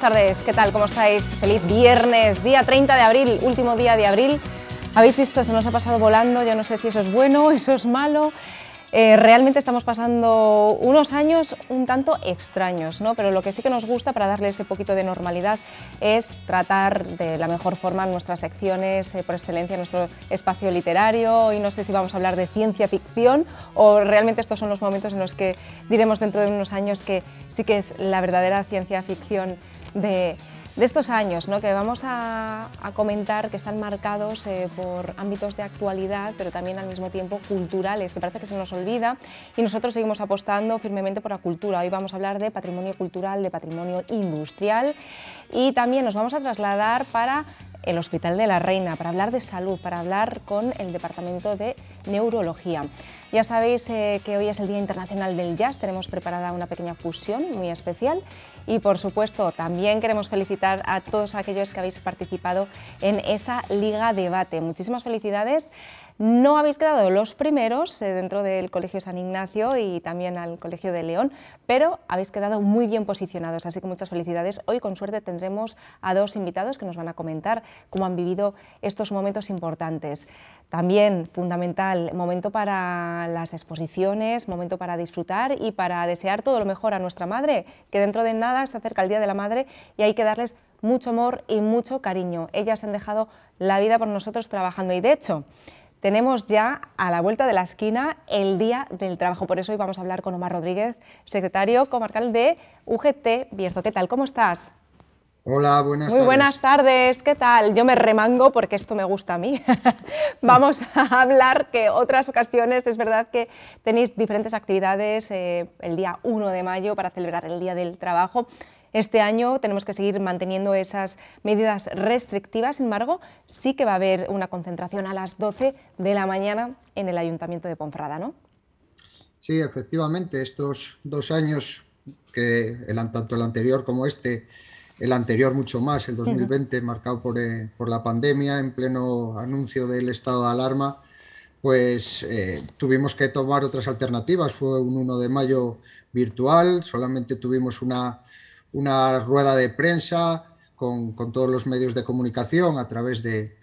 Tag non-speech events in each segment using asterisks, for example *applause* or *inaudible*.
buenas tardes. ¿Qué tal? ¿Cómo estáis? Feliz viernes, día 30 de abril, último día de abril. Habéis visto, se nos ha pasado volando, yo no sé si eso es bueno, *laughs* eso es malo. Eh, realmente estamos pasando unos años un tanto extraños, ¿no? pero lo que sí que nos gusta para darle ese poquito de normalidad es tratar de la mejor forma nuestras secciones, eh, por excelencia nuestro espacio literario y no sé si vamos a hablar de ciencia ficción o realmente estos son los momentos en los que diremos dentro de unos años que sí que es la verdadera ciencia ficción de, estos años, ¿no? que vamos a, comentar que están marcados eh, por ámbitos de actualidad, pero también al mismo tiempo culturales, que parece que se nos olvida, y nosotros seguimos apostando firmemente por la cultura. Hoy vamos a hablar de patrimonio cultural, de patrimonio industrial, y también nos vamos a trasladar para el Hospital de la Reina para hablar de salud, para hablar con el Departamento de Neurología. Ya sabéis eh, que hoy es el Día Internacional del Jazz, tenemos preparada una pequeña fusión muy especial y por supuesto también queremos felicitar a todos aquellos que habéis participado en esa Liga Debate. Muchísimas felicidades. No habéis quedado los primeros eh, dentro del Colegio San Ignacio y también al Colegio de León, pero habéis quedado muy bien posicionados, así que muchas felicidades. Hoy con suerte tendremos a dos invitados que nos van a comentar cómo han vivido estos momentos importantes. También fundamental, momento para las exposiciones, momento para disfrutar y para desear todo lo mejor a nuestra madre, que dentro de nada se acerca el Día de la Madre y hay que darles mucho amor y mucho cariño. Ellas han dejado la vida por nosotros trabajando y de hecho, tenemos ya a la vuelta de la esquina el Día del Trabajo. Por eso hoy vamos a hablar con Omar Rodríguez, secretario comarcal de UGT Bierzo. ¿Qué tal? ¿Cómo estás? Hola, buenas Muy buenas tardes, ¿qué tal? Yo me remango porque esto me gusta a mí. *laughs* Vamos a hablar que otras ocasiones es verdad que tenéis diferentes actividades eh, el día 1 de mayo para celebrar el Día del Trabajo. Este año tenemos que seguir manteniendo esas medidas restrictivas, sin embargo, sí que va a haber una concentración a las 12 de la mañana en el Ayuntamiento de Ponferrada, ¿no? Sí, efectivamente, estos dos años, que el, tanto el anterior como este, el anterior mucho más, el 2020, marcado eh, por, la pandemia, en pleno anuncio del estado de alarma, pues eh, tuvimos que tomar otras alternativas. Fue un 1 de mayo virtual, solamente tuvimos una, una rueda de prensa con, con todos los medios de comunicación a través de,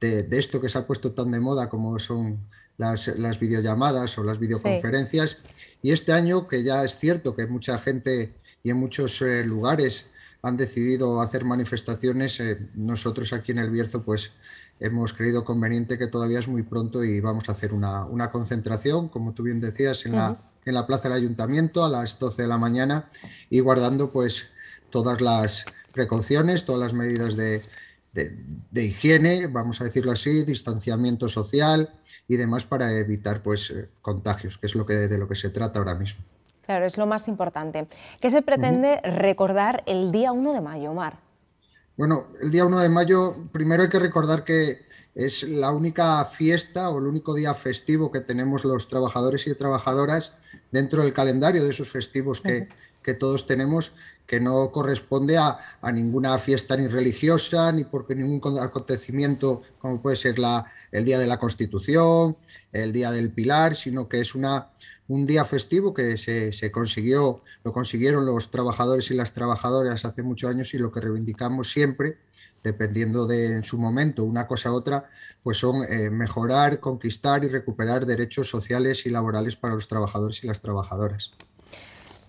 de, esto que se ha puesto tan de moda como son las, las videollamadas o las videoconferencias. Y este año, que ya es cierto que mucha gente y en muchos eh, lugares han decidido hacer manifestaciones, eh, nosotros aquí en El Bierzo pues hemos creído conveniente que todavía es muy pronto y vamos a hacer una, una concentración, como tú bien decías, en, la, en la plaza del ayuntamiento a las 12 de la mañana y guardando pues todas las precauciones, todas las medidas de, higiene, vamos a decirlo así, distanciamiento social y demás para evitar pues, eh, contagios, que es lo que, de lo que se trata ahora mismo. Claro, es lo más importante. ¿Qué se pretende recordar el día 1 de mayo, Omar? Bueno, el día 1 de mayo, primero hay que recordar que es la única fiesta o el único día festivo que tenemos los trabajadores y trabajadoras dentro del calendario de esos festivos que, que todos tenemos que no corresponde a, ninguna fiesta ni religiosa, ni porque ningún acontecimiento como puede ser el Día de la Constitución, el Día del Pilar, sino que es una, un día festivo que se, consiguió, lo consiguieron los trabajadores y las trabajadoras hace muchos años y lo que reivindicamos siempre, dependiendo de en su momento una cosa u otra, pues son eh, mejorar, conquistar y recuperar derechos sociales y laborales para los trabajadores y las trabajadoras.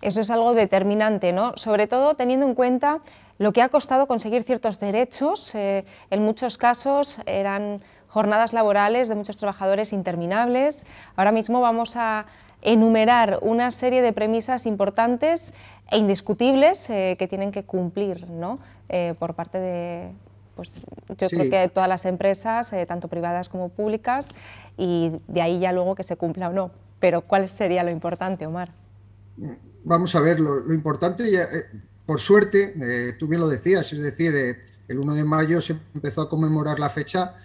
Eso es algo determinante, ¿no? Sobre todo teniendo en cuenta lo que ha costado conseguir ciertos derechos. Eh, en muchos casos eran jornadas laborales de muchos trabajadores interminables. Ahora mismo vamos a enumerar una serie de premisas importantes e indiscutibles eh, que tienen que cumplir ¿no? Eh, por parte de, pues yo creo que todas las empresas, tanto privadas como públicas, y de ahí ya luego que se cumpla o no. Pero ¿cuál sería lo importante, Omar? Mm, vamos a ver, lo, importante, eh, por suerte, eh, tú bien lo decías, es decir, eh, el 1 de mayo se empezó a conmemorar la fecha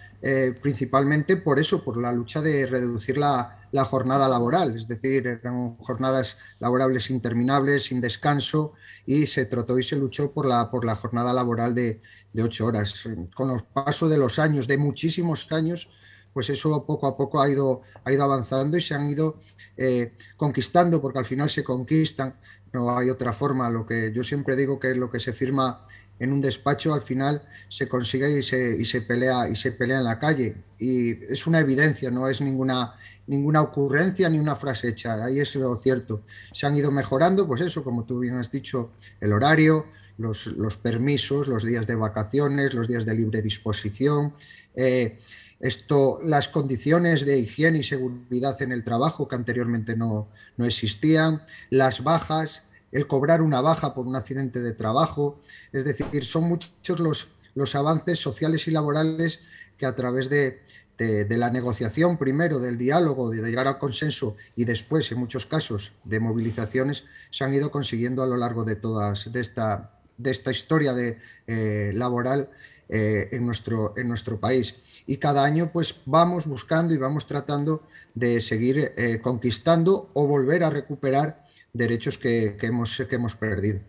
principalmente por eso, por la lucha de reducir la, jornada laboral, es decir, eran jornadas laborables interminables, sin descanso, y se trató y se luchó por la, jornada laboral de, ocho horas. Con los pasos de los años, de muchísimos años, pues eso poco a poco ha ido, ha ido avanzando y se han ido eh, conquistando, porque al final se conquistan, no hay otra forma. Lo que yo siempre digo que es lo que se firma en un despacho al final se consigue y se, pelea y se pelea en la calle y es una evidencia no es ninguna ninguna ocurrencia ni una frase hecha ahí es lo cierto se han ido mejorando pues eso como tú bien has dicho el horario los, permisos los días de vacaciones los días de libre disposición eh, esto, las condiciones de higiene y seguridad en el trabajo que anteriormente no, existían, las bajas, el cobrar una baja por un accidente de trabajo. Es decir, son muchos los, los avances sociales y laborales que a través de, la negociación, primero del diálogo, de llegar al consenso y después, en muchos casos, de movilizaciones, se han ido consiguiendo a lo largo de todas de esta, de esta historia de, eh, laboral eh, en, nuestro, en nuestro país. Y cada año pues vamos buscando y vamos tratando de seguir eh, conquistando o volver a recuperar derechos que, hemos, que hemos perdido.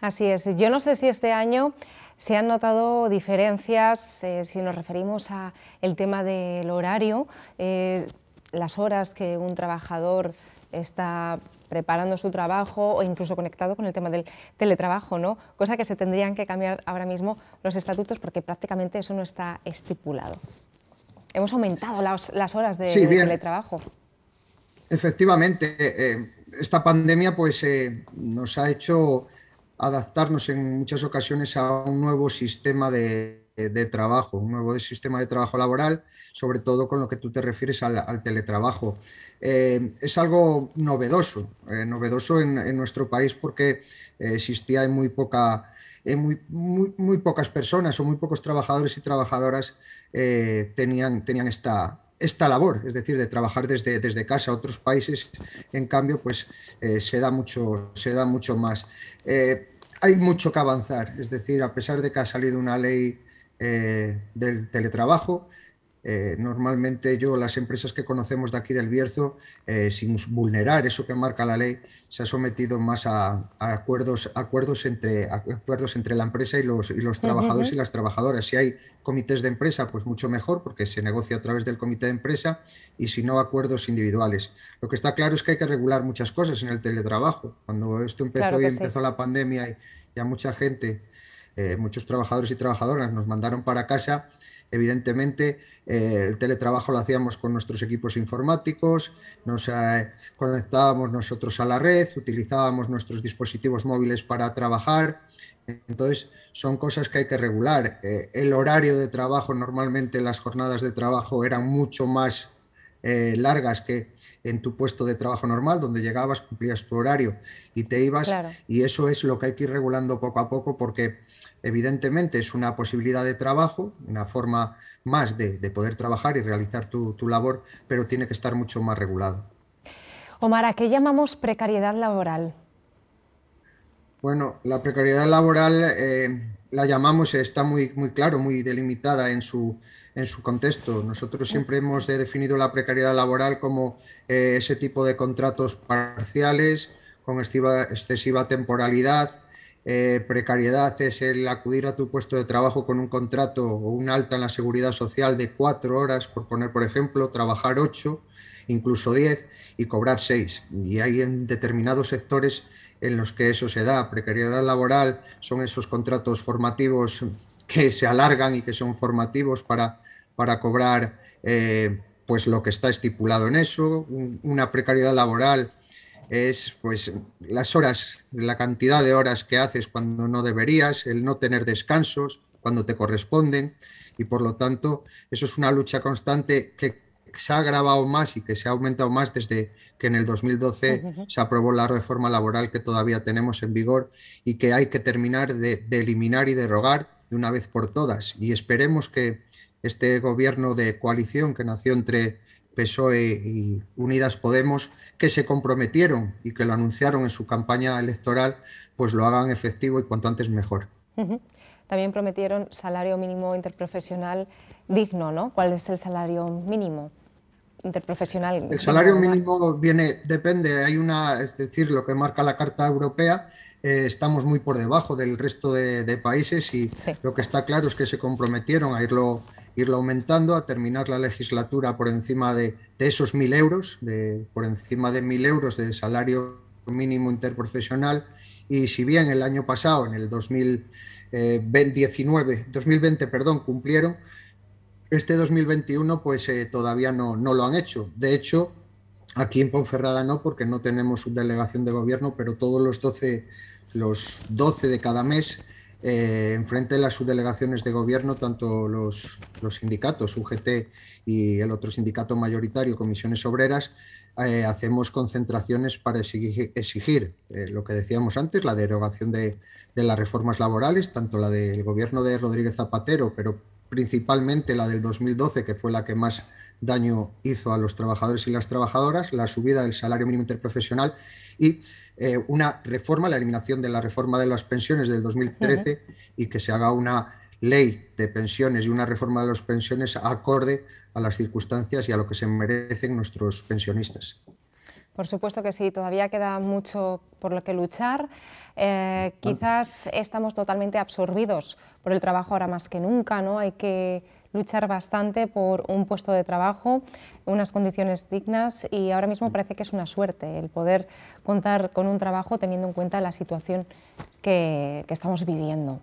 Así es. Yo no sé si este año se han notado diferencias eh, si nos referimos al tema del horario, las horas que un trabajador está preparando su trabajo o incluso conectado con el tema del teletrabajo, ¿no? cosa que se tendrían que cambiar ahora mismo los estatutos porque prácticamente eso no está estipulado. Hemos aumentado las, horas de, teletrabajo. Efectivamente, eh, esta pandemia pues, eh, nos ha hecho adaptarnos en muchas ocasiones a un nuevo sistema de, trabajo, un nuevo sistema de trabajo laboral, sobre todo con lo que tú te refieres al teletrabajo. Eh, es algo novedoso, eh, novedoso en, nuestro país porque eh, existía en muy muy, pocas personas o muy pocos trabajadores y trabajadoras tenían, tenían esta, labor, es decir, de trabajar desde, casa. a Otros países, en cambio, pues se, da mucho, se da mucho más. hay mucho que avanzar, es decir, a pesar de que ha salido una ley del teletrabajo, eh, normalmente yo, las empresas que conocemos de aquí del Bierzo, eh, sin vulnerar eso que marca la ley, se ha sometido más a, acuerdos, acuerdos, entre, acuerdos entre la empresa y los, trabajadores y las trabajadoras. Si hay comités de empresa, pues mucho mejor, porque se negocia a través del comité de empresa, y si no, acuerdos individuales. Lo que está claro es que hay que regular muchas cosas en el teletrabajo. Cuando esto empezó y empezó la pandemia y, mucha gente, eh, muchos trabajadores y trabajadoras nos mandaron para casa, Evidentemente, eh, el teletrabajo lo hacíamos con nuestros equipos informáticos, nos eh, conectábamos nosotros a la red, utilizábamos nuestros dispositivos móviles para trabajar. Entonces, son cosas que hay que regular. Eh, el horario de trabajo, normalmente las jornadas de trabajo eran mucho más eh, largas que en tu puesto de trabajo normal, donde llegabas, cumplías tu horario y te ibas. Y eso es lo que hay que ir regulando poco a poco porque evidentemente es una posibilidad de trabajo, una forma más de, poder trabajar y realizar tu, labor, pero tiene que estar mucho más regulado. Omar, ¿a qué llamamos precariedad laboral? Bueno, la precariedad laboral eh, la llamamos, está muy, muy claro, muy delimitada en su, en su contexto. Nosotros siempre hemos definido la precariedad laboral como eh, ese tipo de contratos parciales con excesiva, temporalidad. Eh, precariedad es el acudir a tu puesto de trabajo con un contrato o un alta en la seguridad social de cuatro horas, por poner por ejemplo, trabajar ocho, incluso diez, y cobrar seis. Y hay en determinados sectores en los que eso se da. Precariedad laboral son esos contratos formativos que se alargan y que son formativos para para cobrar eh, pues lo que está estipulado en eso, una precariedad laboral es pues las horas, la cantidad de horas que haces cuando no deberías, el no tener descansos cuando te corresponden y por lo tanto eso es una lucha constante que se ha agravado más y que se ha aumentado más desde que en el 2012 se aprobó la reforma laboral que todavía tenemos en vigor y que hay que terminar de, eliminar y derogar de una vez por todas y esperemos que este gobierno de coalición que nació entre PSOE y Unidas Podemos, que se comprometieron y que lo anunciaron en su campaña electoral, pues lo hagan efectivo y cuanto antes mejor. También prometieron salario mínimo interprofesional digno, ¿no? ¿Cuál es el salario mínimo? interprofesional. El salario mínimo viene, depende, hay una, es decir, lo que marca la Carta Europea, eh, estamos muy por debajo del resto de, países y lo que está claro es que se comprometieron a irlo irlo aumentando, a terminar la legislatura por encima de, esos mil euros, de, por encima de mil euros de salario mínimo interprofesional. Y si bien el año pasado, en el 2019, 2020, eh, perdón, cumplieron, este 2021 pues eh, todavía no, no lo han hecho. De hecho, aquí en Ponferrada no, porque no tenemos subdelegación de gobierno, pero todos los 12, los 12 de cada mes eh, enfrente de las subdelegaciones de gobierno, tanto los, los, sindicatos, UGT y el otro sindicato mayoritario, comisiones obreras, eh, hacemos concentraciones para exigir, eh, lo que decíamos antes, la derogación de, de, las reformas laborales, tanto la del gobierno de Rodríguez Zapatero, pero principalmente la del 2012, que fue la que más daño hizo a los trabajadores y las trabajadoras, la subida del salario mínimo interprofesional y eh, una reforma, la eliminación de la reforma de las pensiones del 2013 y que se haga una ley de pensiones y una reforma de las pensiones acorde a las circunstancias y a lo que se merecen nuestros pensionistas. Por supuesto que sí, todavía queda mucho por lo que luchar. Eh, quizás estamos totalmente absorbidos por el trabajo ahora más que nunca, ¿no? Hay que luchar bastante por un puesto de trabajo, unas condiciones dignas y ahora mismo parece que es una suerte el poder contar con un trabajo teniendo en cuenta la situación que, estamos viviendo.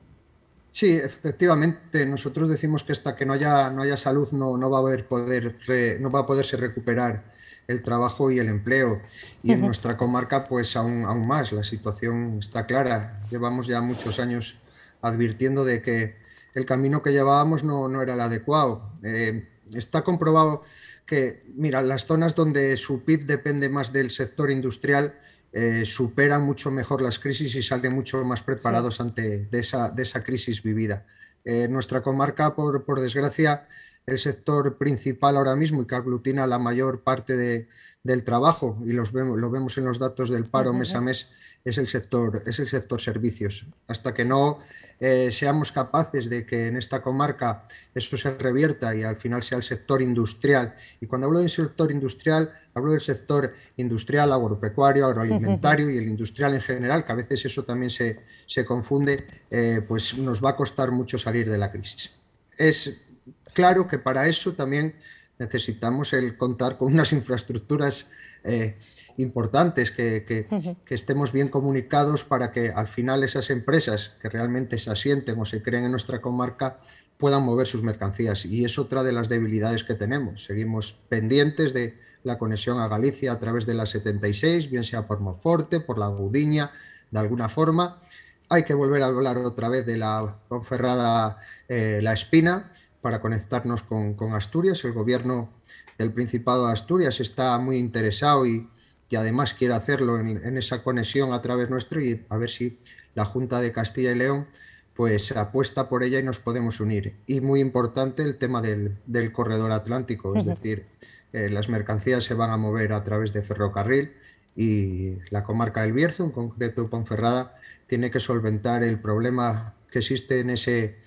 Sí, efectivamente, nosotros decimos que hasta que no haya, no haya salud no, va a haber poder, no va a poderse recuperar el trabajo y el empleo. Y en nuestra comarca, pues aún, aún más, la situación está clara. Llevamos ya muchos años advirtiendo de que el camino que llevábamos no, no era el adecuado. Eh, está comprobado que, mira, las zonas donde su PIB depende más del sector industrial eh, superan mucho mejor las crisis y salen mucho más preparados ante de esa, crisis vivida. Eh, nuestra comarca, por, por desgracia, el sector principal ahora mismo y que aglutina la mayor parte del trabajo, y los lo vemos en los datos del paro mes a mes, es el sector, es sector servicios. Hasta que no eh, seamos capaces de que en esta comarca eso se revierta y al final sea el sector industrial. Y cuando hablo del sector industrial, hablo del sector industrial, agropecuario, agroalimentario y el industrial en general, que a veces eso también se, confunde, eh, pues nos va a costar mucho salir de la crisis. Es Claro que para eso también necesitamos el contar con unas *laughs* infraestructuras eh, importantes, que, estemos bien comunicados para que al final esas empresas que realmente se asienten o se creen en nuestra comarca puedan mover sus mercancías. Y es otra de las debilidades que tenemos. Seguimos pendientes de la conexión a Galicia a través de la 76, bien sea por Monforte, por la Gudiña, de alguna forma. Hay que volver a hablar otra vez de la conferrada eh, la Espina, para conectarnos con, Asturias. El gobierno del Principado de Asturias está muy interesado y, además quiere hacerlo en, esa conexión a través nuestro y a ver si la Junta de Castilla y León pues apuesta por ella y nos podemos unir. Y muy importante el tema del, corredor atlántico, es decir, eh, las mercancías se van a mover a través de ferrocarril y la comarca del Bierzo, en concreto Ponferrada, tiene que solventar el problema que existe en ese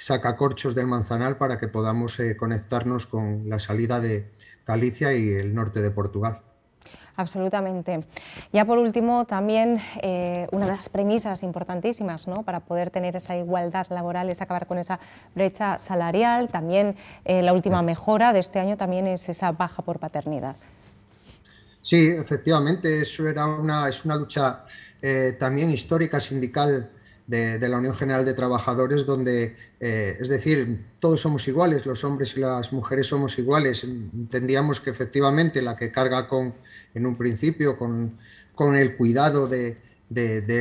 sacacorchos del Manzanal para que podamos eh, conectarnos con la salida de Galicia y el norte de Portugal. Absolutamente. Ya por último, también eh, una de las premisas importantísimas ¿no? para poder tener esa igualdad laboral es acabar con esa brecha salarial. También eh, la última mejora de este año también es esa baja por paternidad. Sí, efectivamente, eso era una, es una lucha también histórica sindical de, la Unión General de Trabajadores, donde, eh, es decir, todos somos iguales, los hombres y las mujeres somos iguales. Entendíamos que efectivamente la que carga con, en un principio, con, el cuidado de,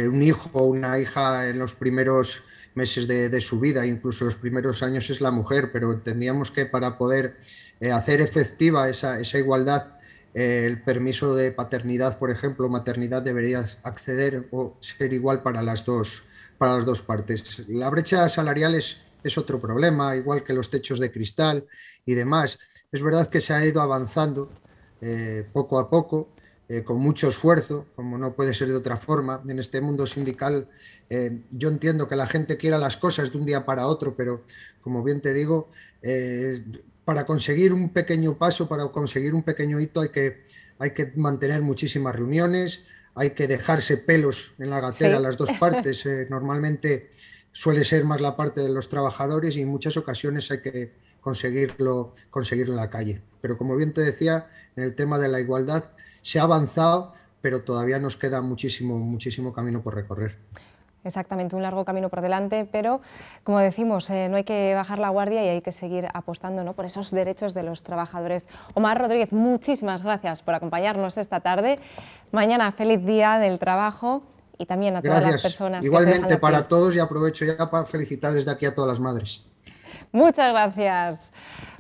un hijo o una hija en los primeros meses de, su vida, incluso los primeros años es la mujer, pero entendíamos que para poder eh, hacer efectiva esa, igualdad, eh, el permiso de paternidad, por ejemplo, maternidad debería acceder o ser igual para las dos, para las dos partes. La brecha salarial es, otro problema, igual que los techos de cristal y demás. Es verdad que se ha ido avanzando eh, poco a poco, eh, con mucho esfuerzo, como no puede ser de otra forma. En este mundo sindical eh, yo entiendo que la gente quiera las cosas de un día para otro, pero como bien te digo, para conseguir un pequeño paso, para conseguir un pequeño hito hay que, hay que mantener muchísimas reuniones, hay que dejarse pelos en la gatera, las dos *laughs* partes. Eh, normalmente suele ser más la parte de los trabajadores y en muchas ocasiones hay que conseguirlo, conseguirlo en la calle. Pero como bien te decía, en el tema de la igualdad se ha avanzado, pero todavía nos queda muchísimo, muchísimo camino por recorrer. Exactamente, un largo camino por delante, pero como decimos, eh, no hay que bajar la guardia y hay que seguir apostando ¿no? por esos derechos de los trabajadores. Omar Rodríguez, muchísimas gracias por acompañarnos esta tarde. Mañana, feliz día del trabajo y también a todas las personas. Igualmente para todos y aprovecho ya para felicitar desde aquí a todas las madres. Muchas gracias.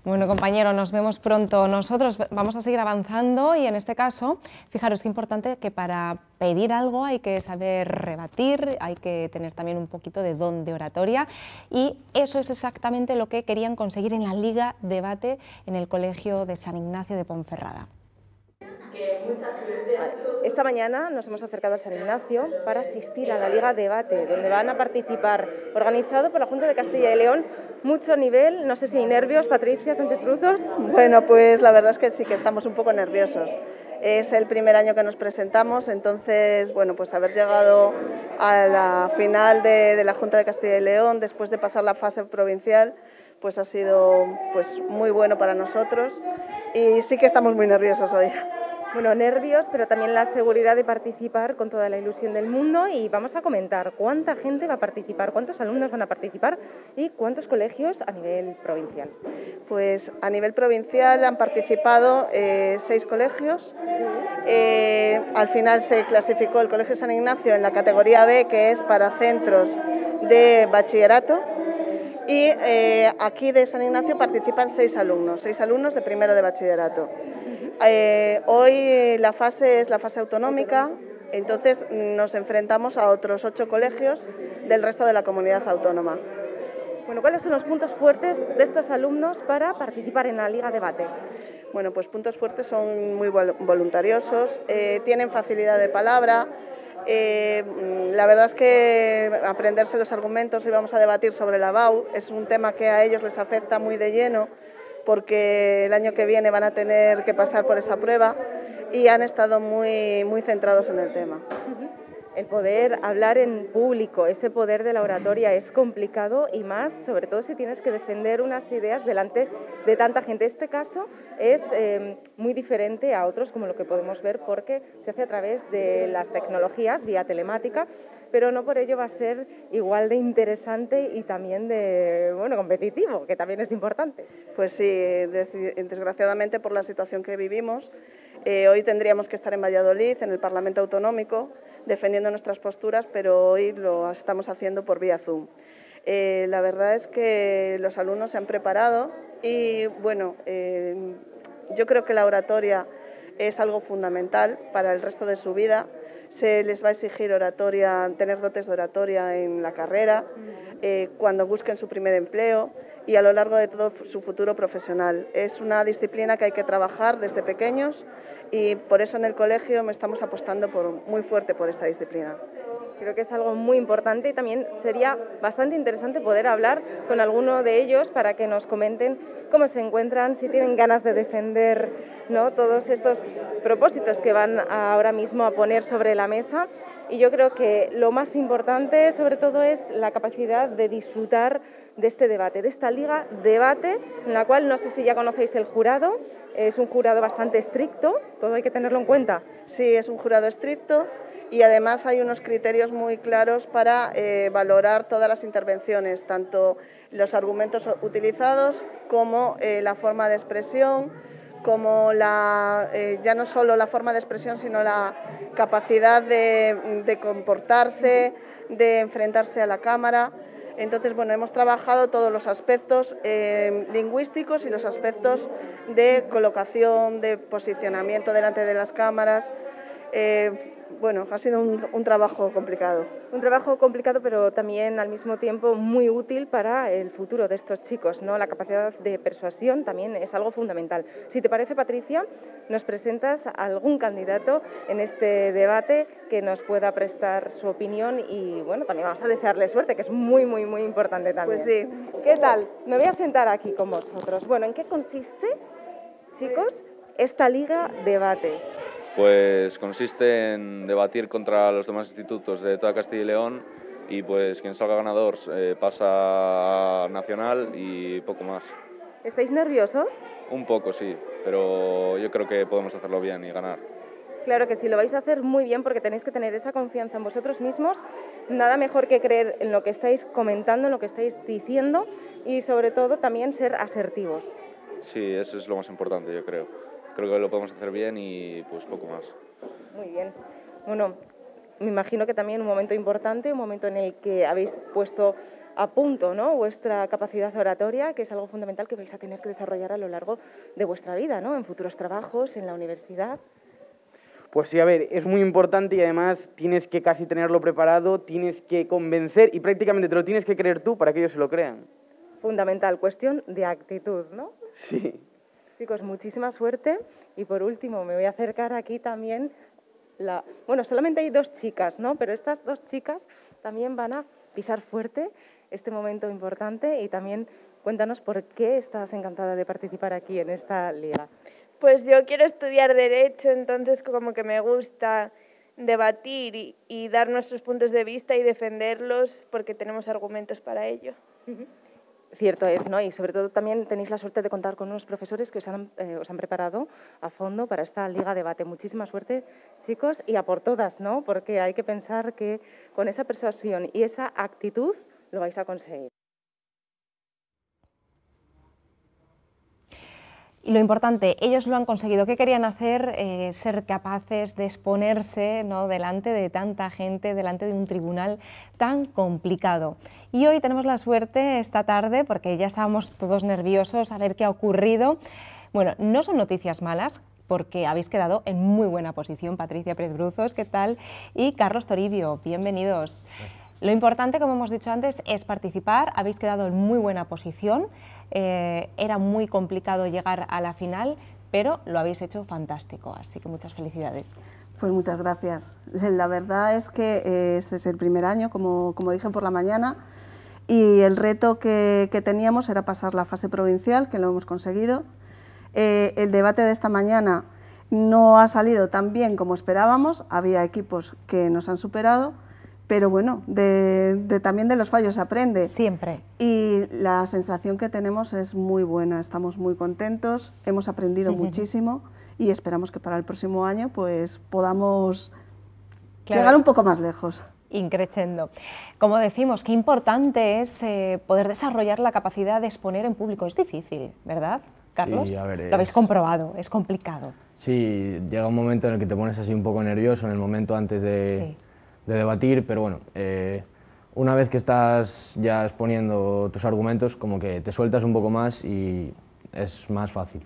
Bueno, compañero, nos vemos pronto. Nosotros vamos a seguir avanzando y en este caso, fijaros que importante que para pedir algo hay que saber rebatir, hay que tener también un poquito de don de oratoria y eso es exactamente lo que querían conseguir en la Liga Debate en el Colegio de San Ignacio de Ponferrada. Esta mañana nos hemos acercado a San Ignacio para asistir a la Liga Debate, donde van a participar, organizado por la Junta de Castilla y León, mucho nivel, no sé si nervios, Patricia, Santitruzos. Bueno, pues la verdad es que sí que estamos un poco nerviosos. Es el primer año que nos presentamos, entonces, bueno, pues haber llegado a la final de la Junta de Castilla y León después de pasar la fase provincial, pues ha sido pues muy bueno para nosotros y sí que estamos muy nerviosos hoy. Bueno, nervios, pero también la seguridad de participar con toda la ilusión del mundo y vamos a comentar cuánta gente va a participar, cuántos alumnos van a participar y cuántos colegios a nivel provincial. Pues a nivel provincial han participado eh, seis colegios. Eh, al final se clasificó el Colegio San Ignacio en la categoría B, que es para centros de bachillerato. Y eh, aquí de San Ignacio participan seis alumnos, seis alumnos de primero de bachillerato. Eh, hoy la fase es la fase autonómica, entonces nos enfrentamos a otros ocho colegios del resto de la comunidad autónoma. Bueno, ¿cuáles son los puntos fuertes de estos alumnos para participar en la Liga Debate? Bueno, pues puntos fuertes son muy voluntariosos, eh, tienen facilidad de palabra, eh, la verdad es que aprenderse los argumentos, hoy vamos a debatir sobre la BAU, es un tema que a ellos les afecta muy de lleno porque el año que viene van a tener que pasar por esa prueba y han estado muy centrados en el tema el poder hablar en público, ese poder de la oratoria es complicado y más, sobre todo si tienes que defender unas ideas delante de tanta gente. Este caso es em, muy diferente a otros como lo que podemos ver porque se hace a través de las tecnologías vía telemática, pero no por ello va a ser igual de interesante y también de bueno, competitivo, que también es importante. Pues sí, desgraciadamente por la situación que vivimos, eh, hoy tendríamos que estar en Valladolid, en el Parlamento Autonómico, defendiendo nuestras posturas, pero hoy lo estamos haciendo por vía Zoom. Eh, la verdad es que los alumnos se han preparado y, bueno, eh, yo creo que la oratoria es algo fundamental para el resto de su vida. Se les va a exigir oratoria, tener dotes de oratoria en la carrera, mm. eh, cuando busquen su primer empleo y a lo largo de todo su futuro profesional. Es una disciplina que hay que trabajar desde pequeños y por eso en el colegio me estamos apostando por, muy fuerte por esta disciplina. Creo que es algo muy importante y también sería bastante interesante poder hablar con alguno de ellos para que nos comenten cómo se encuentran, si tienen ganas de defender ¿no? todos estos propósitos que van ahora mismo a poner sobre la mesa. Y yo creo que lo más importante sobre todo es la capacidad de disfrutar de este debate, de esta liga debate, en la cual no sé si ya conocéis el jurado, es un jurado bastante estricto, todo hay que tenerlo en cuenta. Sí, es un jurado estricto y además hay unos criterios muy claros para eh, valorar todas las intervenciones, tanto los argumentos utilizados como eh, la forma de expresión, como la, eh, ya no solo la forma de expresión, sino la capacidad de comportarse, de enfrentarse a la cámara. Entonces, bueno, hemos trabajado todos los aspectos eh, lingüísticos y los aspectos de colocación, de posicionamiento delante de las cámaras. Eh, bueno, ha sido un, trabajo complicado. Un trabajo complicado, pero también al mismo tiempo muy útil para el futuro de estos chicos. ¿no? La capacidad de persuasión también es algo fundamental. Si te parece, Patricia, nos presentas algún candidato en este debate que nos pueda prestar su opinión y bueno, también vamos a desearle suerte, que es muy, muy, muy importante también. Pues sí. ¿Qué tal? Me voy a sentar aquí con vosotros. Bueno, ¿en qué consiste, chicos, esta liga debate? Pues consiste en debatir contra los demás institutos de toda Castilla y León y pues quien salga ganador eh, pasa a Nacional y poco más. ¿Estáis nerviosos? Un poco, sí, pero yo creo que podemos hacerlo bien y ganar. Claro que sí, lo vais a hacer muy bien porque tenéis que tener esa confianza en vosotros mismos. Nada mejor que creer en lo que estáis comentando, en lo que estáis diciendo y sobre todo también ser asertivos. Sí, eso es lo más importante, yo creo creo que lo podemos hacer bien y pues poco más. Muy bien. Bueno, me imagino que también un momento importante, un momento en el que habéis puesto a punto ¿no? vuestra capacidad oratoria, que es algo fundamental que vais a tener que desarrollar a lo largo de vuestra vida, ¿no? en futuros trabajos, en la universidad. Pues sí, a ver, es muy importante y además tienes que casi tenerlo preparado, tienes que convencer y prácticamente te lo tienes que creer tú para que ellos se lo crean. Fundamental, cuestión de actitud, ¿no? Sí. Chicos, muchísima suerte. Y por último, me voy a acercar aquí también. La... Bueno, solamente hay dos chicas, ¿no? Pero estas dos chicas también van a pisar fuerte este momento importante y también cuéntanos por qué estás encantada de participar aquí en esta liga. Pues yo quiero estudiar derecho, entonces como que me gusta debatir y, dar nuestros puntos de vista y defenderlos porque tenemos argumentos para ello. Cierto es, ¿no? Y sobre todo también tenéis la suerte de contar con unos profesores que eh, os han, preparado a fondo para esta Liga Debate. Muchísima suerte, chicos, y a por todas, ¿no? Porque hay que pensar que con esa persuasión y esa actitud lo vais a conseguir. Y lo importante, ellos lo han conseguido. ¿Qué querían hacer? Eh, ser capaces de exponerse ¿no? delante de tanta gente, delante de un tribunal tan complicado. Y hoy tenemos la suerte, esta tarde, porque ya estábamos todos nerviosos a ver qué ha ocurrido. Bueno, no son noticias malas, porque habéis quedado en muy buena posición. Patricia Pérez Bruzos, ¿qué tal? Y Carlos Toribio, bienvenidos. Lo importante, como hemos dicho antes, es participar. Habéis quedado en muy buena posición. Eh, era muy complicado llegar a la final, pero lo habéis hecho fantástico. Así que muchas felicidades. Pues muchas gracias. La verdad es que eh, este es el primer año, como, dije por la mañana, y el reto que, teníamos era pasar la fase provincial, que lo hemos conseguido. Eh, el debate de esta mañana no ha salido tan bien como esperábamos, había equipos que nos han superado, pero bueno, también de los fallos aprende. Siempre. Y la sensación que tenemos es muy buena, estamos muy contentos, hemos aprendido muchísimo y esperamos que para el próximo año pues podamos llegar un poco más lejos. Increciendo. Como decimos, qué importante es eh, poder desarrollar la capacidad de exponer en público. Es difícil, ¿verdad, Carlos? Sí, Lo habéis comprobado, es complicado. Sí, llega un momento en el que te pones así un poco nervioso, en el momento antes de de debatir, pero bueno, eh, una vez que estás ya exponiendo tus argumentos, como que te sueltas un poco más y es más fácil.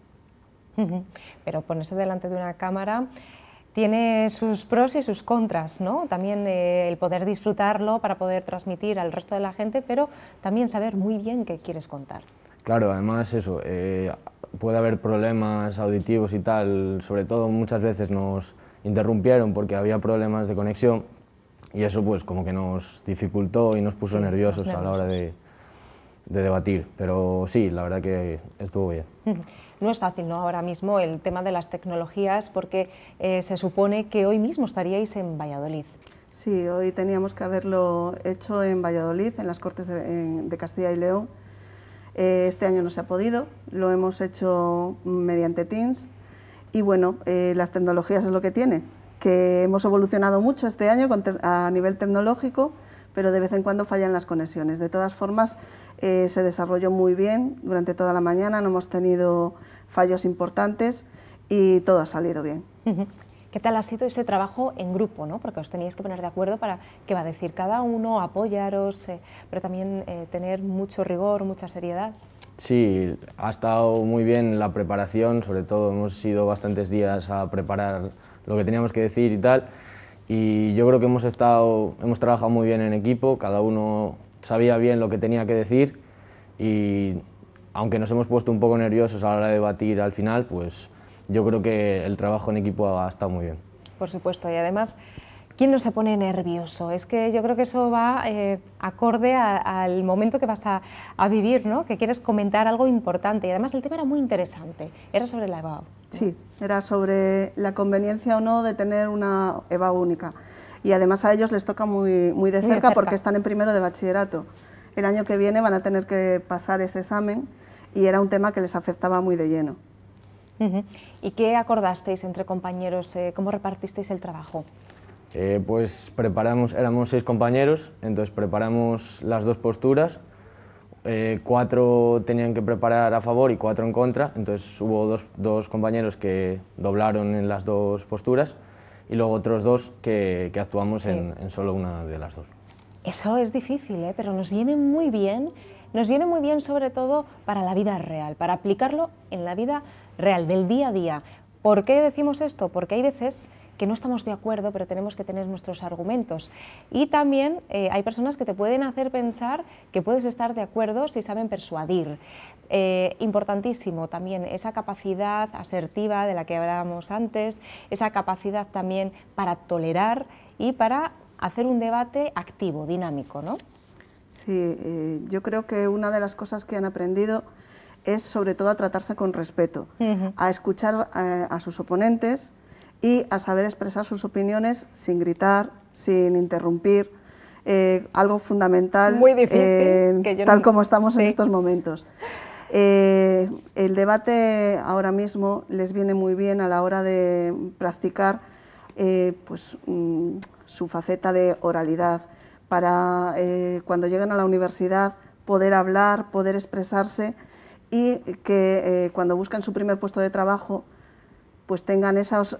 Pero ponerse delante de una cámara tiene sus pros y sus contras, ¿no? También eh, el poder disfrutarlo para poder transmitir al resto de la gente, pero también saber muy bien qué quieres contar. Claro, además eso, eh, puede haber problemas auditivos y tal, sobre todo muchas veces nos interrumpieron porque había problemas de conexión, y eso pues como que nos dificultó y nos puso nerviosos a la hora de, debatir, pero sí, la verdad que estuvo bien. *laughs* No es fácil ¿no? ahora mismo el tema de las tecnologías porque eh, se supone que hoy mismo estaríais en Valladolid. Sí, hoy teníamos que haberlo hecho en Valladolid, en las Cortes de, Castilla y León. Eh, este año no se ha podido, lo hemos hecho mediante Teams y bueno, eh, las tecnologías es lo que tiene que hemos evolucionado mucho este año a nivel tecnológico, pero de vez en cuando fallan las conexiones. De todas formas, eh, se desarrolló muy bien durante toda la mañana, no hemos tenido fallos importantes y todo ha salido bien. ¿Qué tal ha sido ese trabajo en grupo? ¿no? Porque os teníais que poner de acuerdo para qué va a decir cada uno, apoyaros, eh, pero también eh, tener mucho rigor, mucha seriedad. Sí, ha estado muy bien la preparación, sobre todo hemos ido bastantes días a preparar lo que teníamos que decir y tal. Y yo creo que hemos, estado, hemos trabajado muy bien en equipo, cada uno sabía bien lo que tenía que decir y aunque nos hemos puesto un poco nerviosos a la hora de debatir al final, pues yo creo que el trabajo en equipo ha estado muy bien. Por supuesto, y además ¿Quién no se pone nervioso? Es que yo creo que eso va eh, acorde al momento que vas a, vivir, ¿no? Que quieres comentar algo importante. Y además el tema era muy interesante. Era sobre la EBAU. Sí, era sobre la conveniencia o no de tener una EBAU única. Y además a ellos les toca muy, de, cerca porque están en primero de bachillerato. El año que viene van a tener que pasar ese examen y era un tema que les afectaba muy de lleno. ¿Y qué acordasteis entre compañeros? Eh, ¿Cómo repartisteis el trabajo? Eh, pues preparamos, éramos seis compañeros, entonces preparamos las dos posturas. Eh, cuatro tenían que preparar a favor y cuatro en contra, entonces hubo dos, compañeros que doblaron en las dos posturas y luego otros dos que, actuamos en, en, solo una de las dos. Eso es difícil, ¿eh? pero nos viene muy bien, nos viene muy bien sobre todo para la vida real, para aplicarlo en la vida real, del día a día. ¿Por qué decimos esto? Porque hay veces que no estamos de acuerdo, pero tenemos que tener nuestros argumentos. Y también eh, hay personas que te pueden hacer pensar que puedes estar de acuerdo si saben persuadir. Eh, importantísimo también esa capacidad asertiva de la que hablábamos antes, esa capacidad también para tolerar y para hacer un debate activo, dinámico, ¿no? Sí, eh, yo creo que una de las cosas que han aprendido es sobre todo a tratarse con respeto, a escuchar a sus oponentes, y a saber expresar sus opiniones sin gritar, sin interrumpir, eh, algo fundamental, eh, tal como estamos en estos momentos. Eh, el debate ahora mismo les viene muy bien a la hora de practicar pues, mm, su faceta de oralidad, para cuando lleguen a la universidad poder hablar, poder expresarse y que cuando busquen su primer puesto de trabajo pues tengan esas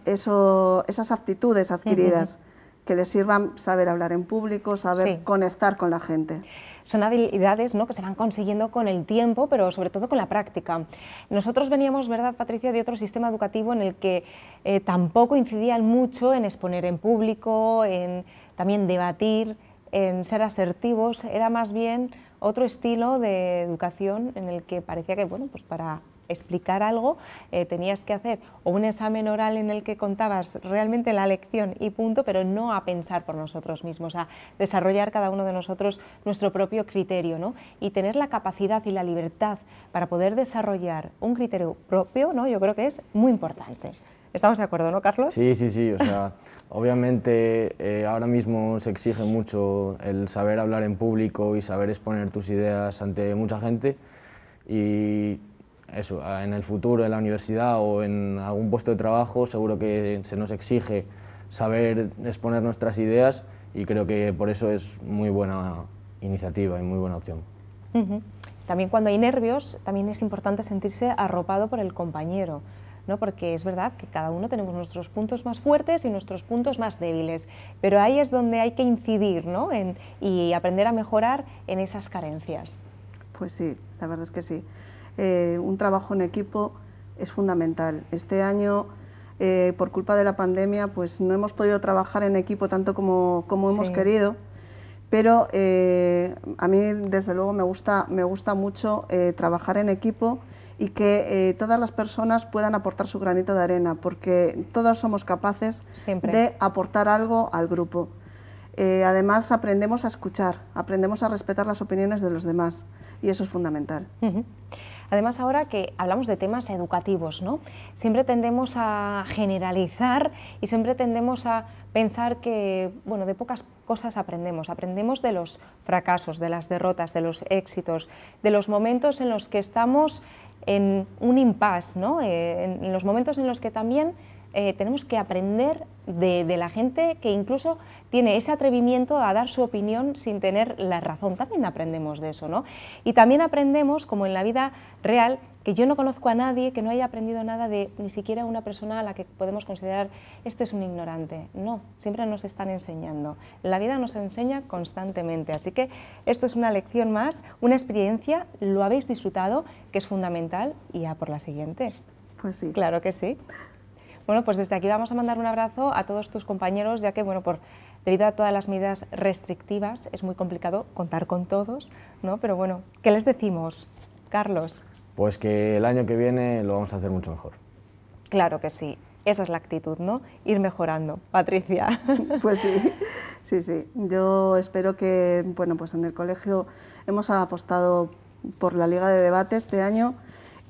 aptitudes adquiridas. que les sirvan saber hablar en público, saber conectar con la gente. Son habilidades ¿no? que se van consiguiendo con el tiempo, pero sobre todo con la práctica. Nosotros veníamos, ¿verdad, Patricia?, de otro sistema educativo en el que eh, tampoco incidían mucho en exponer en público, en también debatir, en ser asertivos. Era más bien otro estilo de educación en el que parecía que, bueno, pues para explicar algo, eh, tenías que hacer un examen oral en el que contabas realmente la lección y punto, pero no a pensar por nosotros mismos, a desarrollar cada uno de nosotros nuestro propio criterio ¿no? y tener la capacidad y la libertad para poder desarrollar un criterio propio, ¿no? yo creo que es muy importante. ¿Estamos de acuerdo, no, Carlos? Sí, sí, sí. *laughs* obviamente eh, ahora mismo se exige mucho el saber hablar en público y saber exponer tus ideas ante mucha gente. Y en el futuro, en la universidad o en algún puesto de trabajo, seguro que se nos exige saber exponer nuestras ideas y creo que por eso es muy buena iniciativa y muy buena opción. También cuando hay nervios, también es importante sentirse arropado por el compañero, ¿no? porque es verdad que cada uno tenemos nuestros puntos más fuertes y nuestros puntos más débiles, pero ahí es donde hay que incidir ¿no? y aprender a mejorar en esas carencias. Pues sí, la verdad es que sí. Eh, un trabajo en equipo es fundamental. Este año, eh, por culpa de la pandemia, pues no hemos podido trabajar en equipo tanto como, hemos querido, pero eh, a mí, desde luego, me gusta, mucho trabajar en equipo y que todas las personas puedan aportar su granito de arena, porque todos somos capaces de aportar algo al grupo. además, aprendemos a escuchar, aprendemos a respetar las opiniones de los demás, y eso es fundamental. Además, ahora que hablamos de temas educativos, ¿no? siempre tendemos a generalizar y siempre tendemos a pensar que bueno, de pocas cosas aprendemos. Aprendemos de los fracasos, de las derrotas, de los éxitos, de los momentos en los que estamos en un impasse, ¿no? Eh, en los momentos en los que también eh, tenemos que aprender de, la gente que incluso tiene ese atrevimiento a dar su opinión sin tener la razón. También aprendemos de eso, ¿no? Y también aprendemos, como en la vida real, que yo no conozco a nadie que no haya aprendido nada de ni siquiera una persona a la que podemos considerar, este es un ignorante. No, siempre nos están enseñando. La vida nos enseña constantemente, así que esto es una lección más, una experiencia, lo habéis disfrutado, que es fundamental, y a por la siguiente. Pues sí. Claro que sí. Bueno, pues desde aquí vamos a mandar un abrazo a todos tus compañeros, ya que, bueno, por, debido a todas las medidas restrictivas es muy complicado contar con todos, ¿no? Pero bueno, ¿qué les decimos, Carlos? Pues que el año que viene lo vamos a hacer mucho mejor. Claro que sí. Esa es la actitud, ¿no? Ir mejorando. Patricia. *laughs* Pues sí, sí, sí. Yo espero que, bueno, pues en el colegio hemos apostado por la Liga de Debate este año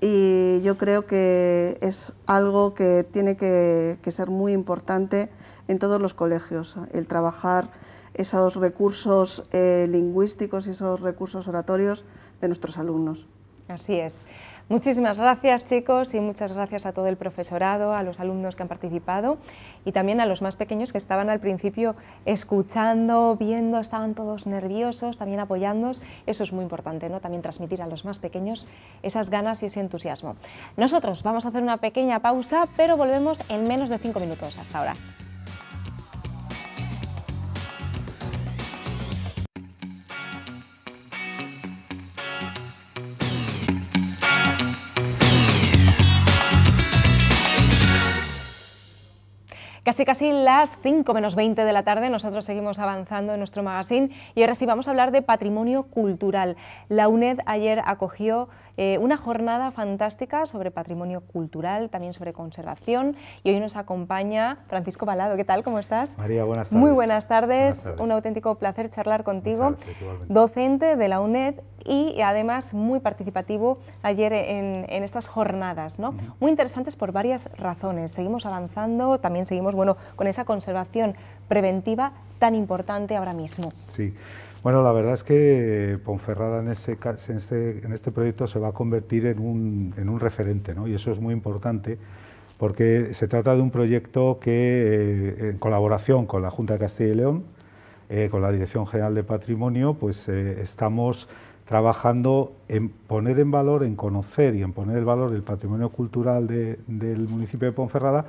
y yo creo que es algo que tiene que, ser muy importante en todos los colegios, el trabajar esos recursos eh, lingüísticos y esos recursos oratorios de nuestros alumnos. Así es. Muchísimas gracias chicos y muchas gracias a todo el profesorado, a los alumnos que han participado y también a los más pequeños que estaban al principio escuchando, viendo, estaban todos nerviosos, también apoyándonos. Eso es muy importante, ¿no? También transmitir a los más pequeños esas ganas y ese entusiasmo. Nosotros vamos a hacer una pequeña pausa, pero volvemos en menos de cinco minutos hasta ahora. Casi casi las 5 menos 20 de la tarde, nosotros seguimos avanzando en nuestro magazine y ahora sí vamos a hablar de patrimonio cultural. La UNED ayer acogió eh, una jornada fantástica sobre patrimonio cultural, también sobre conservación y hoy nos acompaña Francisco Balado. ¿Qué tal? ¿Cómo estás? María, buenas tardes. Muy buenas tardes, un auténtico placer charlar contigo, docente de la UNED y además muy participativo ayer en, estas jornadas, ¿no? Muy interesantes por varias razones. Seguimos avanzando, también seguimos bueno, con esa conservación preventiva tan importante ahora mismo. Sí. Bueno, la verdad es que Ponferrada en, este, este, proyecto se va a convertir en un, referente, y eso es muy importante, porque se trata de un proyecto que, eh, en colaboración con la Junta de Castilla y León, eh, con la Dirección General de Patrimonio, pues eh, estamos trabajando en poner en valor, en conocer y en poner en valor el patrimonio cultural del municipio de Ponferrada,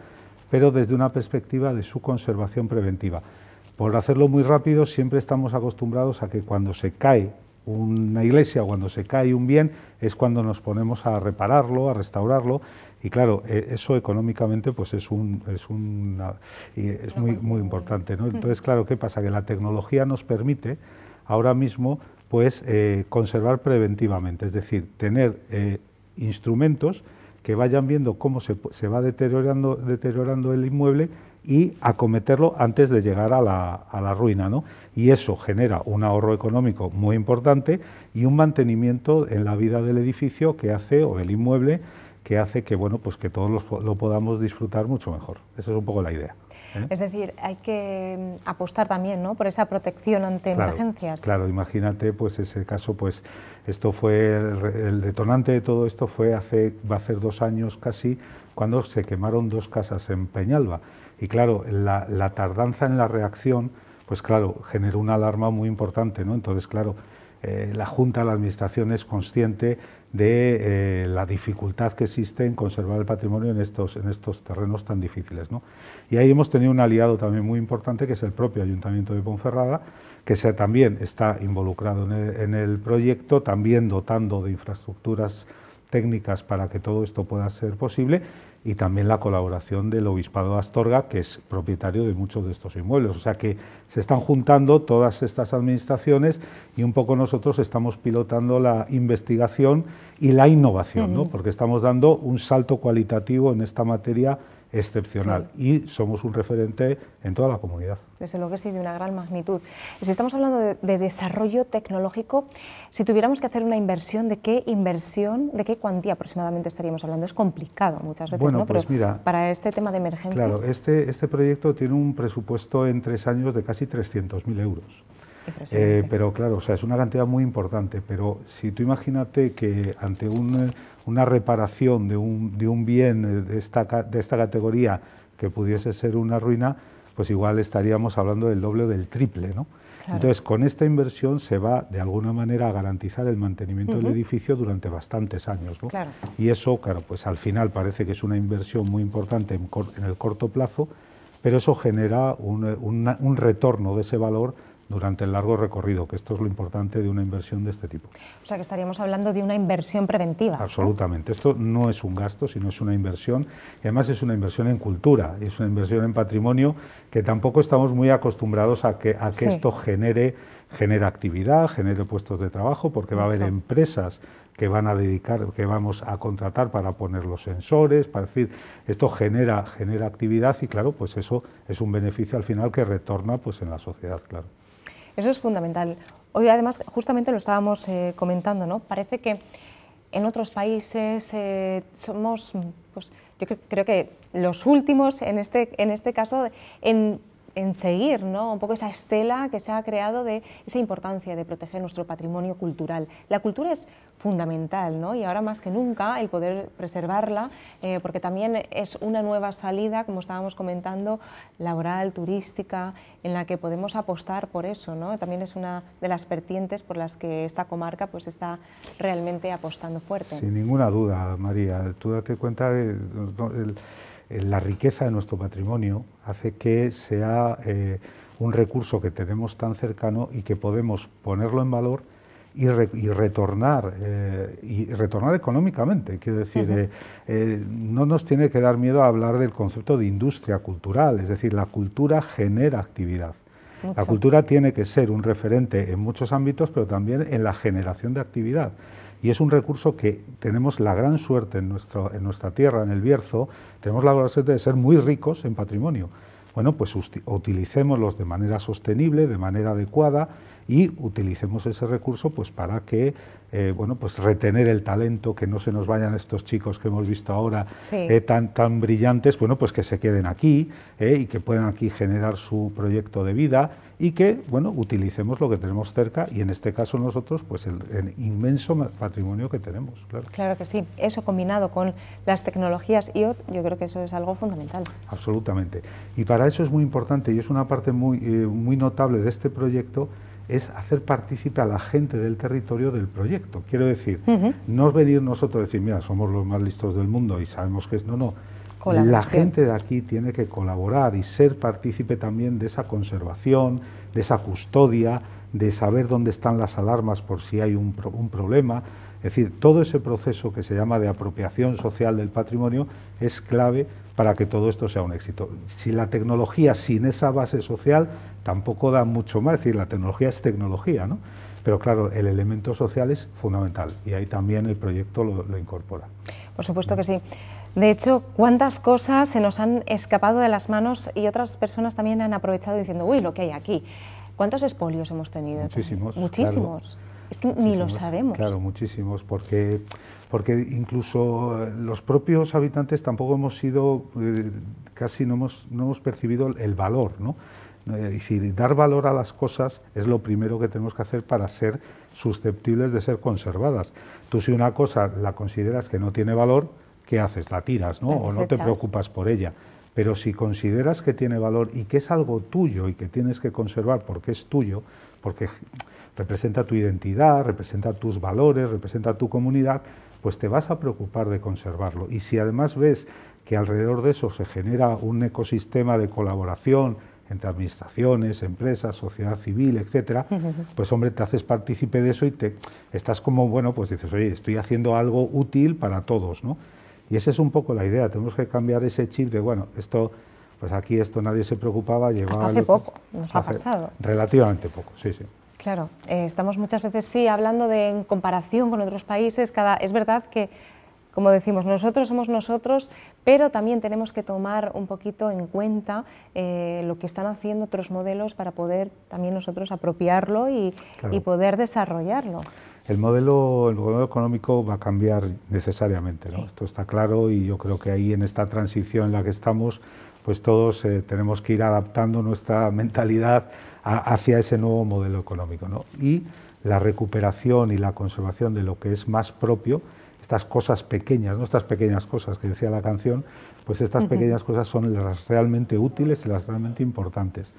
pero desde una perspectiva de su conservación preventiva. Por hacerlo muy rápido, siempre estamos acostumbrados a que cuando se cae una iglesia, o cuando se cae un bien, es cuando nos ponemos a repararlo, a restaurarlo. Y claro, e, eso económicamente pues es, un, es, muy, muy importante. Entonces, mm. claro, ¿qué pasa? Que la tecnología nos permite ahora mismo pues, eh, conservar preventivamente, es decir, tener eh, instrumentos que vayan viendo cómo se, va deteriorando, deteriorando el inmueble y acometerlo antes de llegar a la, ruina. ¿no? Y eso genera un ahorro económico muy importante y un mantenimiento en la vida del edificio que hace, o del inmueble, que hace que, bueno, pues que todos lo, podamos disfrutar mucho mejor. Esa es un poco la idea. ¿eh? Es decir, hay que mm, apostar también ¿no? por esa protección ante emergencias. Claro, imagínate pues ese caso, pues esto fue el, detonante de todo esto fue hace va a ser dos años casi cuando se quemaron dos casas en Peñalba y claro la, tardanza en la reacción pues claro generó una alarma muy importante no entonces claro eh, la Junta, la Administración es consciente de eh, la dificultad que existe en conservar el patrimonio en estos, en estos terrenos tan difíciles. Y ahí hemos tenido un aliado también muy importante, que es el propio Ayuntamiento de Ponferrada, que se, también está involucrado en el, proyecto, también dotando de infraestructuras técnicas para que todo esto pueda ser posible y también la colaboración del Obispado de Astorga, que es propietario de muchos de estos inmuebles. O sea que se están juntando todas estas administraciones y un poco nosotros estamos pilotando la investigación y la innovación, porque estamos dando un salto cualitativo en esta materia excepcional y somos un referente en toda la comunidad. Desde luego que sí, de una gran magnitud. Si estamos hablando de, desarrollo tecnológico, si tuviéramos que hacer una inversión, ¿de qué inversión, de qué cuantía aproximadamente estaríamos hablando? Es complicado muchas veces, pues para este tema de emergencia. Claro, este, este proyecto tiene un presupuesto en tres años de casi 300.000 euros. Eh, pero claro, o sea, es una cantidad muy importante, pero si tú imagínate que ante un una reparación de un, de un bien eh, de esta, de esta categoría que pudiese ser una ruina, pues igual estaríamos hablando del doble o del triple. ¿no? Entonces, con esta inversión se va de alguna manera a garantizar el mantenimiento del edificio durante bastantes años. Y eso, claro, pues al final parece que es una inversión muy importante en, el corto plazo, pero eso genera un, eh, un retorno de ese valor durante el largo recorrido, que esto es lo importante de una inversión de este tipo. O sea que estaríamos hablando de una inversión preventiva. Absolutamente. Esto no es un gasto, sino es una inversión. y Además es una inversión en cultura, es una inversión en patrimonio que tampoco estamos muy acostumbrados a que, esto genere, actividad, genere puestos de trabajo, porque va a haber empresas que van a dedicar, que vamos a contratar para poner los sensores, para decir, esto genera, genera actividad y claro, pues eso es un beneficio al final que retorna pues en la sociedad, claro. Eso es fundamental. Hoy además, justamente lo estábamos eh, comentando, ¿no? Parece que en otros países eh, somos, pues, yo creo que los últimos en este, en este caso, en en seguir ¿no? un poco esa estela que se ha creado de esa importancia de proteger nuestro patrimonio cultural. La cultura es fundamental ¿no? y ahora más que nunca el poder preservarla eh, porque también es una nueva salida, como estábamos comentando, laboral, turística, en la que podemos apostar por eso. ¿no? También es una de las vertientes por las que esta comarca pues, está realmente apostando fuerte. Sin ninguna duda, María. Tú date cuenta de... Eh, la riqueza de nuestro patrimonio hace que sea eh, un recurso que tenemos tan cercano y que podemos ponerlo en valor y, retornar eh, y retornar económicamente. Quiero decir, no nos tiene que dar miedo hablar del concepto de industria cultural, es decir, la cultura genera actividad. La cultura tiene que ser un referente en muchos ámbitos, pero también en la generación de actividad y es un recurso que tenemos la gran suerte en, nuestro, en nuestra tierra, en el Bierzo, tenemos la gran suerte de ser muy ricos en patrimonio. Bueno, pues utilicémoslos de manera sostenible, de manera adecuada y utilicemos ese recurso pues para que eh, bueno pues retener el talento que no se nos vayan estos chicos que hemos visto ahora eh, tan tan brillantes bueno pues que se queden aquí eh, y que puedan aquí generar su proyecto de vida y que bueno utilicemos lo que tenemos cerca y en este caso nosotros pues el, inmenso patrimonio que tenemos claro. claro que sí eso combinado con las tecnologías IoT yo creo que eso es algo fundamental absolutamente y para eso es muy importante y es una parte muy muy notable de este proyecto es hacer partícipe a la gente del territorio del proyecto. Quiero decir, no es venir nosotros a decir, mira, somos los más listos del mundo y sabemos que es. No, no. La gente de aquí tiene que colaborar y ser partícipe también de esa conservación, de esa custodia, de saber dónde están las alarmas por si hay un problema. Es decir, todo ese proceso que se llama de apropiación social del patrimonio es clave para que todo esto sea un éxito. Si la tecnología sin esa base social tampoco da mucho más, es decir, la tecnología es tecnología, ¿no? Pero claro, el elemento social es fundamental y ahí también el proyecto lo, incorpora. Por supuesto que sí. De hecho, cuántas cosas se nos han escapado de las manos y otras personas también han aprovechado diciendo, uy, lo que hay aquí. ¿Cuántos espolios hemos tenido? Muchísimos. Muchísimos. es que ni lo sabemos. Claro, muchísimos, porque porque incluso eh, los propios habitantes tampoco hemos sido, eh, casi no hemos, percibido el valor, ¿no? Eh, dar valor a las cosas es lo primero que tenemos que hacer para ser susceptibles de ser conservadas. Tú si una cosa la consideras que no tiene valor, ¿qué haces? La tiras, ¿no? O no te preocupas por ella. Pero si consideras que tiene valor y que es algo tuyo y que tienes que conservar porque es tuyo, porque representa tu identidad, representa tus valores, representa tu comunidad, pues te vas a preocupar de conservarlo. Y si además ves que alrededor de eso se genera un ecosistema de colaboración entre administraciones, empresas, sociedad civil, etc., pues hombre, te haces partícipe de eso y te estás como, bueno, pues dices, oye, estoy haciendo algo útil para todos, ¿no? Y esa es un poco la idea, tenemos que cambiar ese chip de, bueno, esto, pues aquí esto nadie se preocupaba, llevaba... hace poco, nos ha pasado. Relativamente poco, sí, sí. Claro, eh, estamos muchas veces sí hablando de en comparación con otros países, es verdad que como decimos, nosotros somos nosotros, pero también tenemos que tomar un poquito en cuenta eh, lo que están haciendo otros modelos para poder también nosotros apropiarlo y, poder desarrollarlo. El modelo, el económico va a cambiar necesariamente, esto está claro y yo creo que ahí en esta transición en la que estamos, pues todos eh, tenemos que ir adaptando nuestra *laughs* mentalidad hacia ese nuevo modelo económico. Y la recuperación y la conservación de lo que es más propio, estas cosas pequeñas, no estas pequeñas cosas que decía la canción, pues estas pequeñas cosas son las realmente útiles y las realmente importantes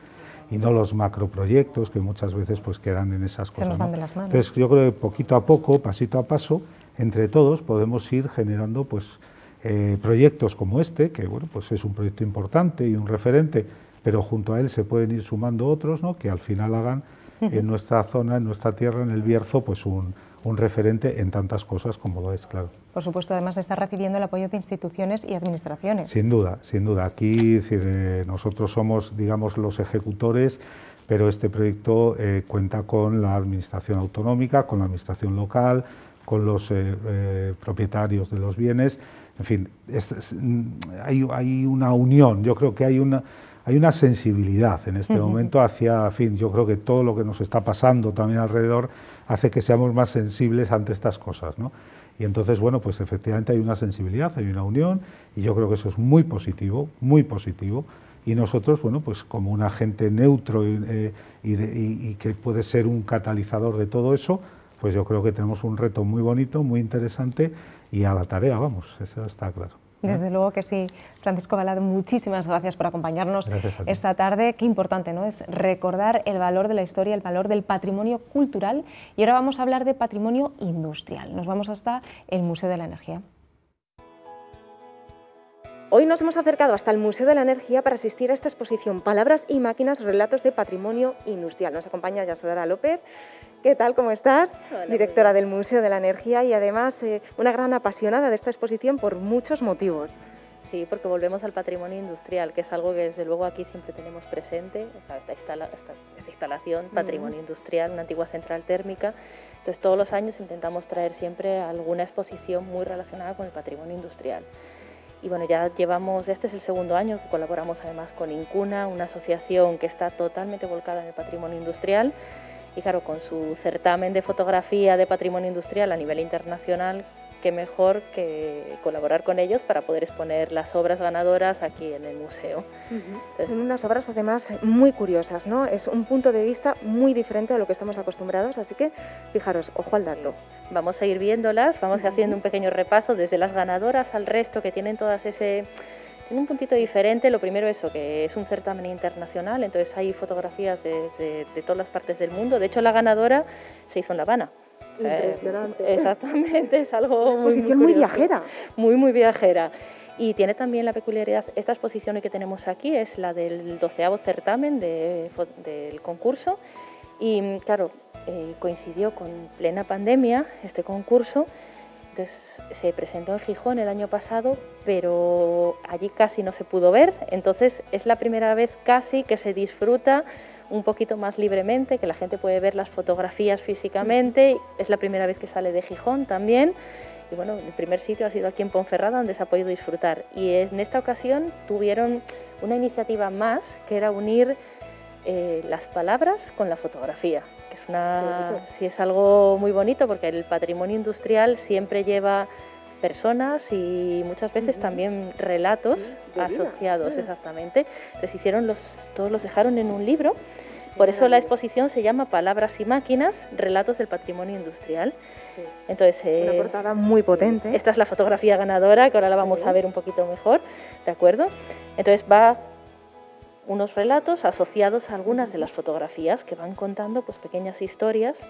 y no los macroproyectos que muchas veces pues quedan en esas cosas. Se nos Entonces yo creo que poquito a poco, pasito a paso, entre todos podemos ir generando pues eh, proyectos como este, que bueno pues es un proyecto importante y un referente pero junto a él se pueden ir sumando otros ¿no? que al final hagan en nuestra zona, en nuestra tierra, en el Bierzo, pues un, referente en tantas cosas como lo es, claro. Por supuesto, además está recibiendo el apoyo de instituciones y administraciones. Sin duda, sin duda. Aquí eh, nosotros somos, digamos, los ejecutores, pero este proyecto eh, cuenta con la administración autonómica, con la administración local, con los eh, propietarios de los bienes. En fin, mm, hay una unión, yo creo que hay una hay una sensibilidad en este momento hacia, en fin, yo creo que todo lo que nos está pasando también alrededor hace que seamos más sensibles ante estas cosas, ¿no? Y entonces, bueno, pues efectivamente hay una sensibilidad, hay una unión, y yo creo que eso es muy positivo, muy positivo. Y nosotros, bueno, pues como un agente neutro eh, y que puede ser un catalizador de todo eso, pues yo creo que tenemos un reto muy bonito, muy interesante, y a la tarea vamos, eso está claro. Desde luego que sí. Francisco Balado, muchísimas gracias por acompañarnos esta tarde. Qué importante, ¿no? Es recordar el valor de la historia, el valor del patrimonio cultural. Y ahora vamos a hablar de patrimonio industrial. Nos vamos hasta el Museo de la Energía. Hoy nos hemos acercado hasta el Museo de la Energía para asistir a esta exposición Palabras y Máquinas, Relatos de Patrimonio Industrial. Nos acompaña Yasodara López, ¿Qué tal? ¿Cómo estás? Directora del Museo de la Energía y además eh, una gran apasionada de esta exposición por muchos motivos. Sí, porque volvemos al patrimonio industrial, que es algo que desde luego aquí siempre tenemos presente, esta, instalación, patrimonio industrial, una antigua central térmica. Entonces todos los años intentamos traer siempre alguna exposición muy relacionada con el patrimonio industrial. Y bueno, ya llevamos, este es el segundo año que colaboramos además con Incuna, una asociación que está totalmente volcada en el patrimonio industrial y claro, con su certamen de fotografía de patrimonio industrial a nivel internacional, qué mejor que colaborar con ellos para poder exponer las obras ganadoras aquí en el museo. Son unas obras además muy curiosas, ¿no? Es un punto de vista muy diferente a lo que estamos acostumbrados, así que fijaros, ojo al darlo. Vamos a ir viéndolas, vamos haciendo un pequeño repaso desde las ganadoras al resto que tienen todas ese tiene un puntito diferente, lo primero eso, que es un certamen internacional, entonces hay fotografías de, de, todas las partes del mundo. De hecho, la ganadora se hizo en La Habana. *laughs* exactamente, es algo... Una exposición muy, viajera. Muy, muy viajera. Y tiene también la peculiaridad, esta exposición que tenemos aquí es la del doceavo certamen del concurso y claro, eh, coincidió con plena pandemia este concurso entonces se presentó en Gijón el año pasado, pero allí casi no se pudo ver. Entonces es la primera vez casi que se disfruta un poquito más libremente, que la gente puede ver las fotografías físicamente. Es la primera vez que sale de Gijón también. Y bueno, el primer sitio ha sido aquí en Ponferrada, donde se ha podido disfrutar. Y en esta ocasión tuvieron una iniciativa más, que era unir eh, las palabras con la fotografía. Es es algo muy bonito porque el patrimonio industrial siempre lleva personas y muchas veces también relatos asociados, exactamente. Entonces hicieron los, todos los dejaron en un libro. Por eso la exposición se llama Palabras y Máquinas, Relatos del Patrimonio Industrial. Entonces, una eh, portada muy potente. Esta es la fotografía ganadora, que ahora la vamos a ver un poquito mejor, ¿de acuerdo? Entonces va unos relatos asociados a algunas de las fotografías que van contando pues, pequeñas historias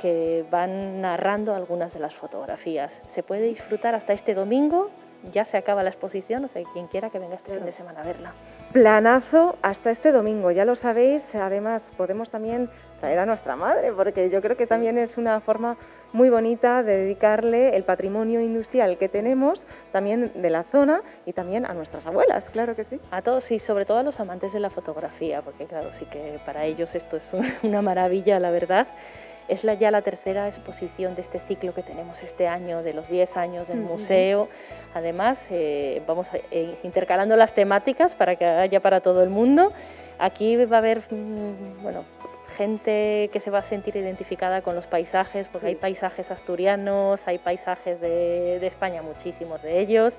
que van narrando algunas de las fotografías. Se puede disfrutar hasta este domingo, ya se acaba la exposición, o sea, quien quiera que venga este fin de semana a verla. Planazo hasta este domingo, ya lo sabéis, además podemos también era nuestra madre, porque yo creo que también es una forma muy bonita de dedicarle el patrimonio industrial que tenemos, también de la zona y también a nuestras abuelas, claro que sí. A todos y sobre todo a los amantes de la fotografía, porque claro, sí que para ellos esto es *laughs* una maravilla, la verdad. Es la, ya la tercera exposición de este ciclo que tenemos este año, de los 10 años del museo. Además, eh, vamos eh, intercalando las temáticas para que haya para todo el mundo. Aquí va a haber mm, bueno, gente que se va a sentir identificada con los paisajes, porque hay paisajes asturianos, hay paisajes de, España, muchísimos de ellos.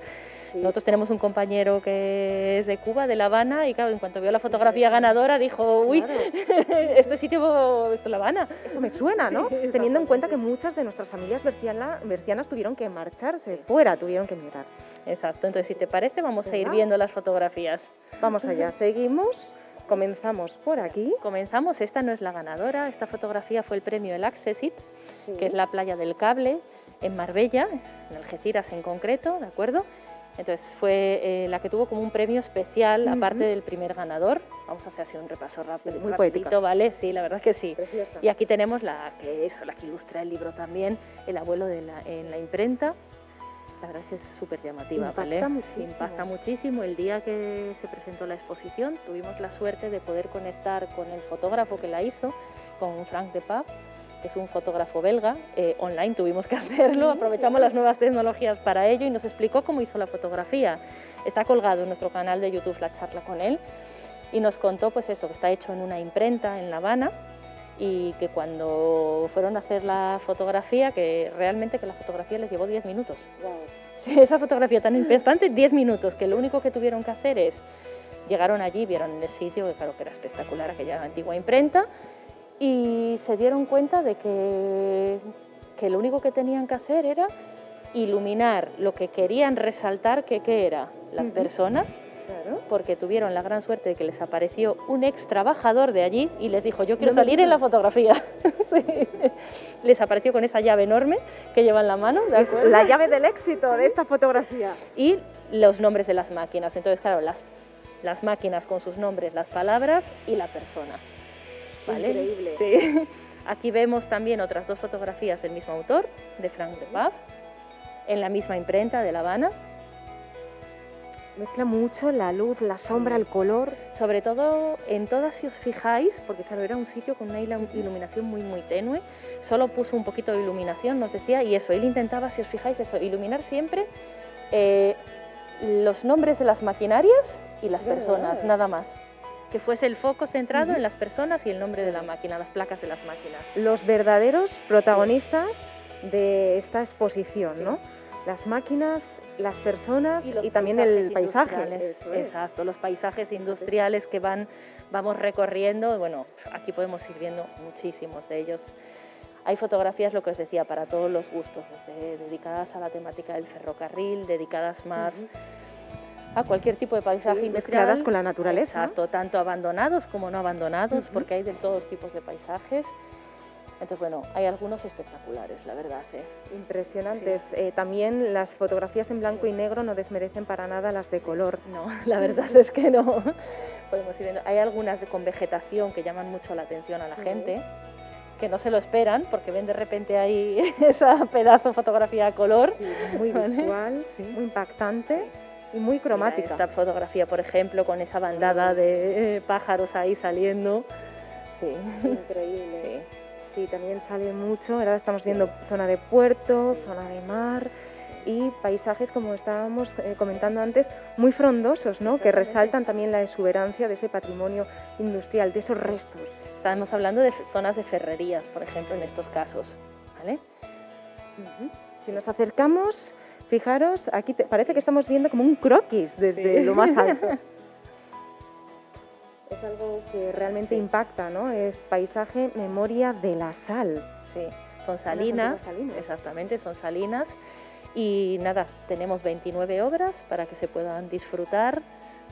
Nosotros tenemos un compañero que es de Cuba, de La Habana, y claro, en cuanto vio la fotografía ganadora dijo, uy, *laughs* este sitio, esto es La Habana. Esto me suena, ¿no? Teniendo en cuenta que muchas de nuestras familias mercianas tuvieron que marcharse fuera, tuvieron que mirar Exacto, entonces si te parece vamos a ir viendo las fotografías. Vamos allá, *laughs* seguimos. Comenzamos por aquí. Comenzamos, esta no es la ganadora, esta fotografía fue el premio El Accessit, que es la playa del cable en Marbella, en Algeciras en concreto, ¿de acuerdo? Entonces fue eh, la que tuvo como un premio especial, aparte del primer ganador. Vamos a hacer así un repaso rápido, muy poético, ¿vale? Sí, la verdad que sí. Y aquí tenemos la que, la que ilustra el libro también, El abuelo en la imprenta, la verdad es que es súper llamativa, Impacta Muchísimo. Impacta muchísimo. El día que se presentó la exposición tuvimos la suerte de poder conectar con el fotógrafo que la hizo, con Frank de Pap, que es un fotógrafo belga, eh, online tuvimos que *laughs* hacerlo, mm. aprovechamos las nuevas tecnologías para ello y nos explicó cómo hizo la fotografía. Está colgado en nuestro canal de YouTube la charla con él y nos contó pues eso, que está hecho en una imprenta en La Habana, y que cuando fueron a hacer la fotografía, que realmente que la fotografía les llevó 10 minutos. esa fotografía tan importante, 10 minutos, que lo único que tuvieron que hacer es, llegaron allí, vieron el sitio, que claro que era espectacular, aquella antigua imprenta, y se dieron cuenta de que, que lo único que tenían que hacer era iluminar lo que querían resaltar, que qué era, las personas, porque tuvieron la gran suerte de que les apareció un ex trabajador de allí y les dijo, yo quiero salir en la fotografía. *laughs* Les apareció con esa llave enorme que lleva en la mano. la llave del éxito de esta fotografía. Y los nombres de las máquinas. Entonces, claro, las, las máquinas con sus nombres, las palabras y la persona. Increíble. *laughs* Aquí vemos también otras dos fotografías del mismo autor, de Frank de Paz, en la misma imprenta de La Habana mezcla mucho la luz, la sombra, el color. Sobre todo en todas, si os fijáis, porque claro, era un sitio con una iluminación muy, muy tenue, solo puso un poquito de iluminación, nos decía, y eso, él intentaba, si os fijáis, eso, iluminar siempre eh, los nombres de las maquinarias y las personas, nada más que fuese el foco centrado en las personas y el nombre de la máquina, las placas de las máquinas. Los verdaderos protagonistas de esta exposición, ¿no? las máquinas, las personas y, también el paisaje. Exacto, los paisajes industriales que van, vamos recorriendo. Bueno, aquí podemos ir viendo muchísimos de ellos. Hay fotografías, lo que os decía, para todos los gustos, dedicadas a la temática del ferrocarril, dedicadas más a cualquier tipo de paisaje industrial. Mezcladas con la naturaleza. Exacto, tanto abandonados como no abandonados, porque hay de todos tipos de paisajes. Entonces, bueno, hay algunos espectaculares, la verdad. ¿eh? Impresionantes. Eh, también las fotografías en blanco y negro no desmerecen para nada las de color. No, la verdad *laughs* es que no. Podemos hay algunas con vegetación que llaman mucho la atención a la gente, que no se lo esperan porque ven de repente ahí *laughs* esa pedazo de fotografía a color. muy visual, muy impactante y muy cromática. esta fotografía, por ejemplo, con esa bandada de eh, pájaros ahí saliendo. Sí. Increíble. Sí, también sale mucho. Ahora estamos viendo zona de puerto, zona de mar y paisajes, como estábamos eh, comentando antes, muy frondosos, ¿no? que resaltan también la exuberancia de ese patrimonio industrial, de esos restos. Estábamos hablando de zonas de ferrerías, por ejemplo, en estos casos. Si nos acercamos, fijaros, aquí parece que estamos viendo como un croquis desde lo más alto. *laughs* Es algo que realmente impacta, ¿no? Es paisaje memoria de la sal. Sí, son salinas, exactamente, son salinas. Y nada, tenemos 29 obras para que se puedan disfrutar,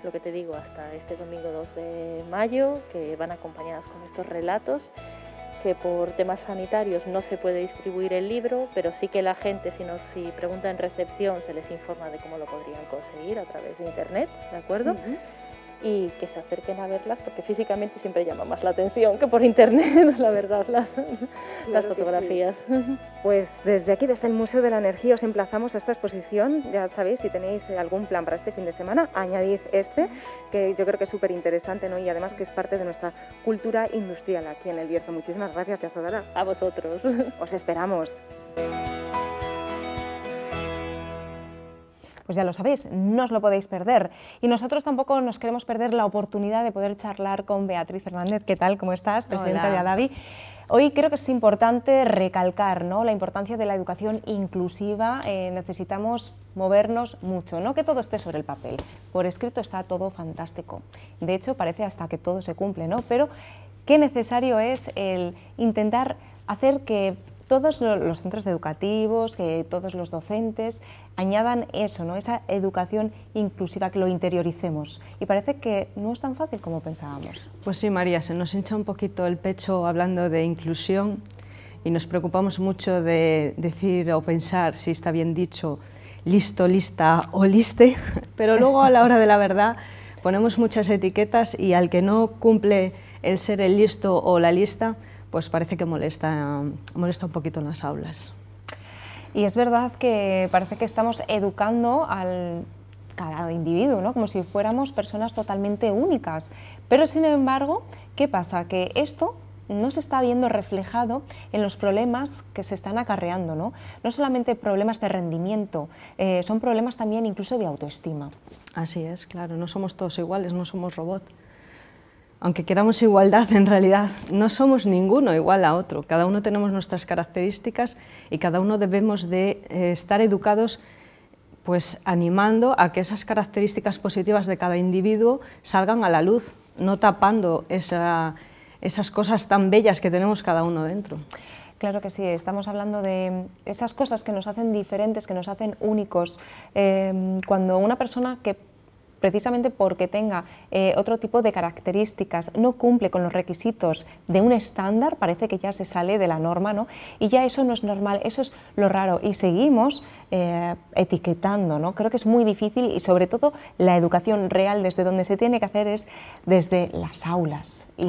lo que te digo, hasta este domingo 2 de mayo, que van acompañadas con estos relatos que por temas sanitarios no se puede distribuir el libro, pero sí que la gente, si, nos, si pregunta en recepción, se les informa de cómo lo podrían conseguir a través de Internet, ¿de acuerdo? y que se acerquen a verlas, porque físicamente siempre llama más la atención que por internet, *laughs* la verdad, las, fotografías. *laughs* Pues desde aquí, desde el Museo de la Energía, os emplazamos a esta exposición. Ya sabéis, si tenéis algún plan para este fin de semana, añadid este, que yo creo que es súper interesante ¿no? y además que es parte de nuestra cultura industrial aquí en El Bierzo. Muchísimas gracias, ya A vosotros. *laughs* Os esperamos pues ya lo sabéis, no os lo podéis perder. Y nosotros tampoco nos queremos perder la oportunidad de poder charlar con Beatriz Fernández. ¿Qué tal? ¿Cómo estás? Presidenta de Adavi. Hoy creo que es importante recalcar ¿no? la importancia de la educación inclusiva. Eh, necesitamos movernos mucho, no que todo esté sobre el papel. Por escrito está todo fantástico. De hecho, parece hasta que todo se cumple, ¿no? Pero qué necesario es el intentar hacer que todos los centros educativos, que todos los docentes añadan eso, ¿no? esa educación inclusiva, que lo interioricemos. Y parece que no es tan fácil como pensábamos. Pues sí, María, se nos hincha un poquito el pecho hablando de inclusión y nos preocupamos mucho de decir o pensar, si está bien dicho, listo, lista o liste, *laughs* pero luego a la hora de la verdad ponemos muchas etiquetas y al que no cumple el ser el listo o la lista, pues parece que molesta, molesta un poquito en las aulas. Y es verdad que parece que estamos educando al cada individuo, como si fuéramos personas totalmente únicas. Pero sin embargo, ¿qué pasa? Que esto no se está viendo reflejado en los problemas que se están acarreando. No, solamente problemas de rendimiento, eh, son problemas también incluso de autoestima. Así es, claro, no somos todos iguales, no somos robots aunque queramos igualdad, *laughs* en realidad no somos ninguno igual a otro. Cada uno tenemos nuestras características y cada uno debemos de eh, estar educados pues animando a que esas características positivas de cada individuo salgan a la luz, no tapando esas cosas tan bellas que tenemos cada uno dentro. Claro que sí, estamos hablando de esas cosas que nos hacen diferentes, que nos hacen únicos. Em, cuando una persona que precisamente porque tenga eh, otro tipo de características, no cumple con los requisitos de un estándar, parece que ya se sale de la norma, ¿no? Y ya eso no es normal, eso es lo raro. Y seguimos eh, etiquetando, ¿no? Creo que es muy difícil y sobre todo la educación real desde donde se tiene que hacer es desde las aulas. Y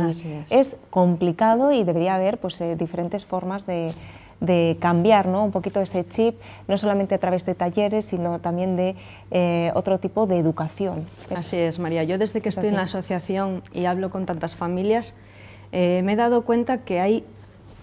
es. complicado y debería haber pues, eh, diferentes formas de de cambiar ¿no? un poquito ese chip, no solamente a través de talleres, sino también de eh, otro tipo de educación. así es, María. Yo desde que estoy en la asociación y hablo con tantas familias, eh, me he dado cuenta que hay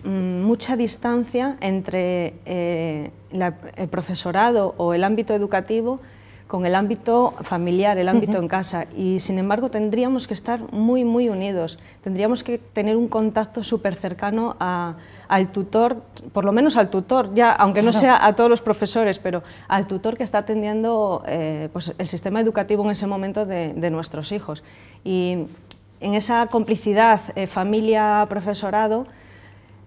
mm, mucha distancia entre eh, el profesorado o el ámbito educativo con el ámbito familiar, el ámbito en casa. Y sin embargo tendríamos que estar muy, muy unidos. Tendríamos que tener un contacto súper cercano al tutor, por lo menos al tutor, ya, aunque no sea a todos los profesores, pero al tutor que está atendiendo eh, pues, el sistema educativo en ese momento de, nuestros hijos. Y en esa complicidad eh, familia-profesorado,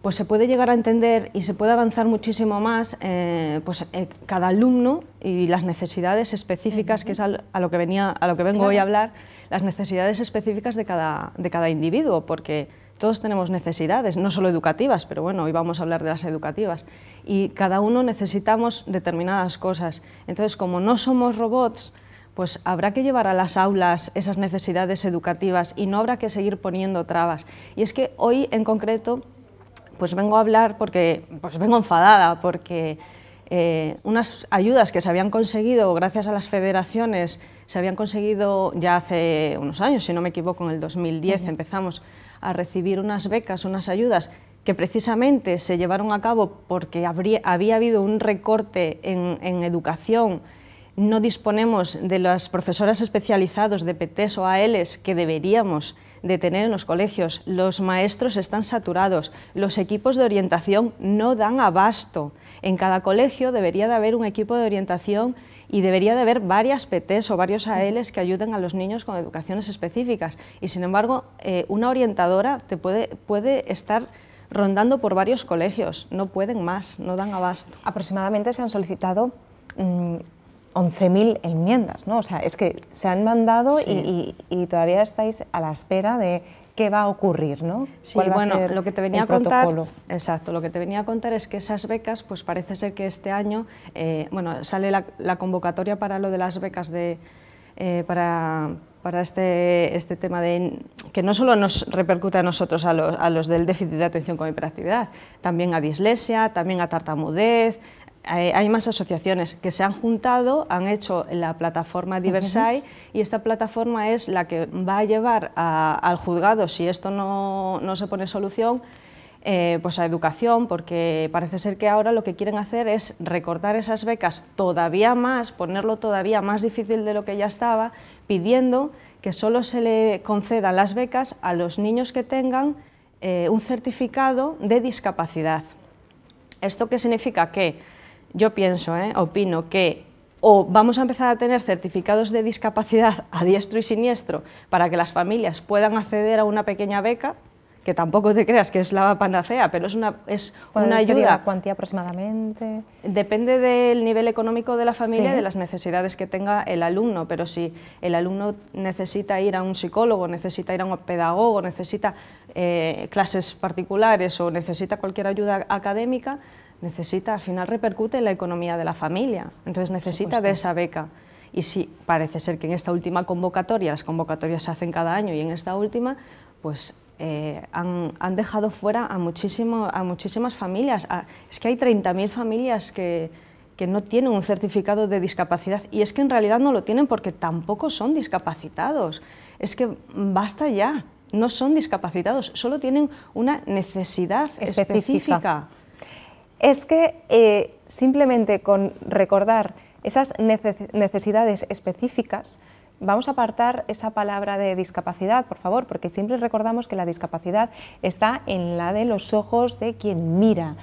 pues se puede llegar a entender y se puede avanzar muchísimo más eh, pues, eh, cada alumno y las necesidades específicas, que es a, lo que venía, a lo que vengo hoy a hablar, las necesidades específicas de cada, de cada individuo, porque todos tenemos necesidades, no solo educativas, pero bueno, hoy vamos a hablar de las educativas, y cada uno necesitamos determinadas cosas. Entonces, como no somos robots, pues habrá que llevar a las aulas esas necesidades educativas y no habrá que seguir poniendo trabas. Y es que hoy en concreto pues vengo a hablar porque pues vengo enfadada, porque eh, unas ayudas que se habían conseguido gracias a las federaciones, se habían conseguido ya hace unos años, si no me equivoco, en el 2010 empezamos a recibir unas becas, unas ayudas que precisamente se llevaron a cabo porque había habido un recorte en, educación, no disponemos de las profesoras especializadas de PTs o ALs que deberíamos de tener en los colegios. Los maestros están saturados, los equipos de orientación no dan abasto. En cada colegio debería de haber un equipo de orientación y debería de haber varias PTs o varios ALs que ayuden a los niños con educaciones específicas. Y sin embargo, eh, una orientadora te puede, puede estar rondando por varios colegios, no pueden más, no dan abasto. Aproximadamente se han solicitado mm, 11.000 enmiendas, ¿no? O sea, es que se han mandado y, todavía estáis a la espera de qué va a ocurrir, ¿no? Sí, bueno, lo que te venía a contar, exacto, lo que te venía a contar es que esas becas, pues parece ser que este año, eh, bueno, sale la, convocatoria para lo de las becas de, eh, para, para este, este tema de que no solo nos repercute a nosotros, a los, a los del déficit de atención con hiperactividad, también a dislesia, también a tartamudez, hay más asociaciones que se han juntado, han hecho la plataforma Diversai y esta plataforma es la que va a llevar al juzgado, si esto no, se pone solución, eh, pues a educación, porque parece ser que ahora lo que quieren hacer es recortar esas becas todavía más, ponerlo todavía más difícil de lo que ya estaba, pidiendo que solo se le concedan las becas a los niños que tengan eh, un certificado de discapacidad. ¿Esto qué significa? Que yo pienso, ¿eh? opino que o vamos a empezar a tener certificados de discapacidad *laughs* a diestro y siniestro para que las familias puedan acceder a una pequeña beca, que tampoco te creas que es la panacea, pero es una, es una ayuda. La cuantía aproximadamente? Depende del nivel económico de la familia y de las necesidades que tenga el alumno, pero si el alumno necesita ir a un psicólogo, necesita ir a un pedagogo, necesita eh, clases particulares o necesita cualquier ayuda académica, necesita, al final repercute en la economía de la familia, entonces necesita de esa beca. Y sí, parece ser que en esta última convocatoria, las convocatorias se hacen cada año y en esta última, pues eh, han, dejado fuera a, muchísimo, a muchísimas familias. Ah, es que hay 30.000 familias que, no tienen un certificado de discapacidad y es que en realidad no lo tienen porque tampoco son discapacitados. Es que basta ya, no son discapacitados, solo tienen una necesidad específica es que eh, simplemente con recordar esas necesidades específicas, vamos a apartar esa palabra de discapacidad, por favor, porque siempre recordamos que la discapacidad está en la de los ojos de quien mira.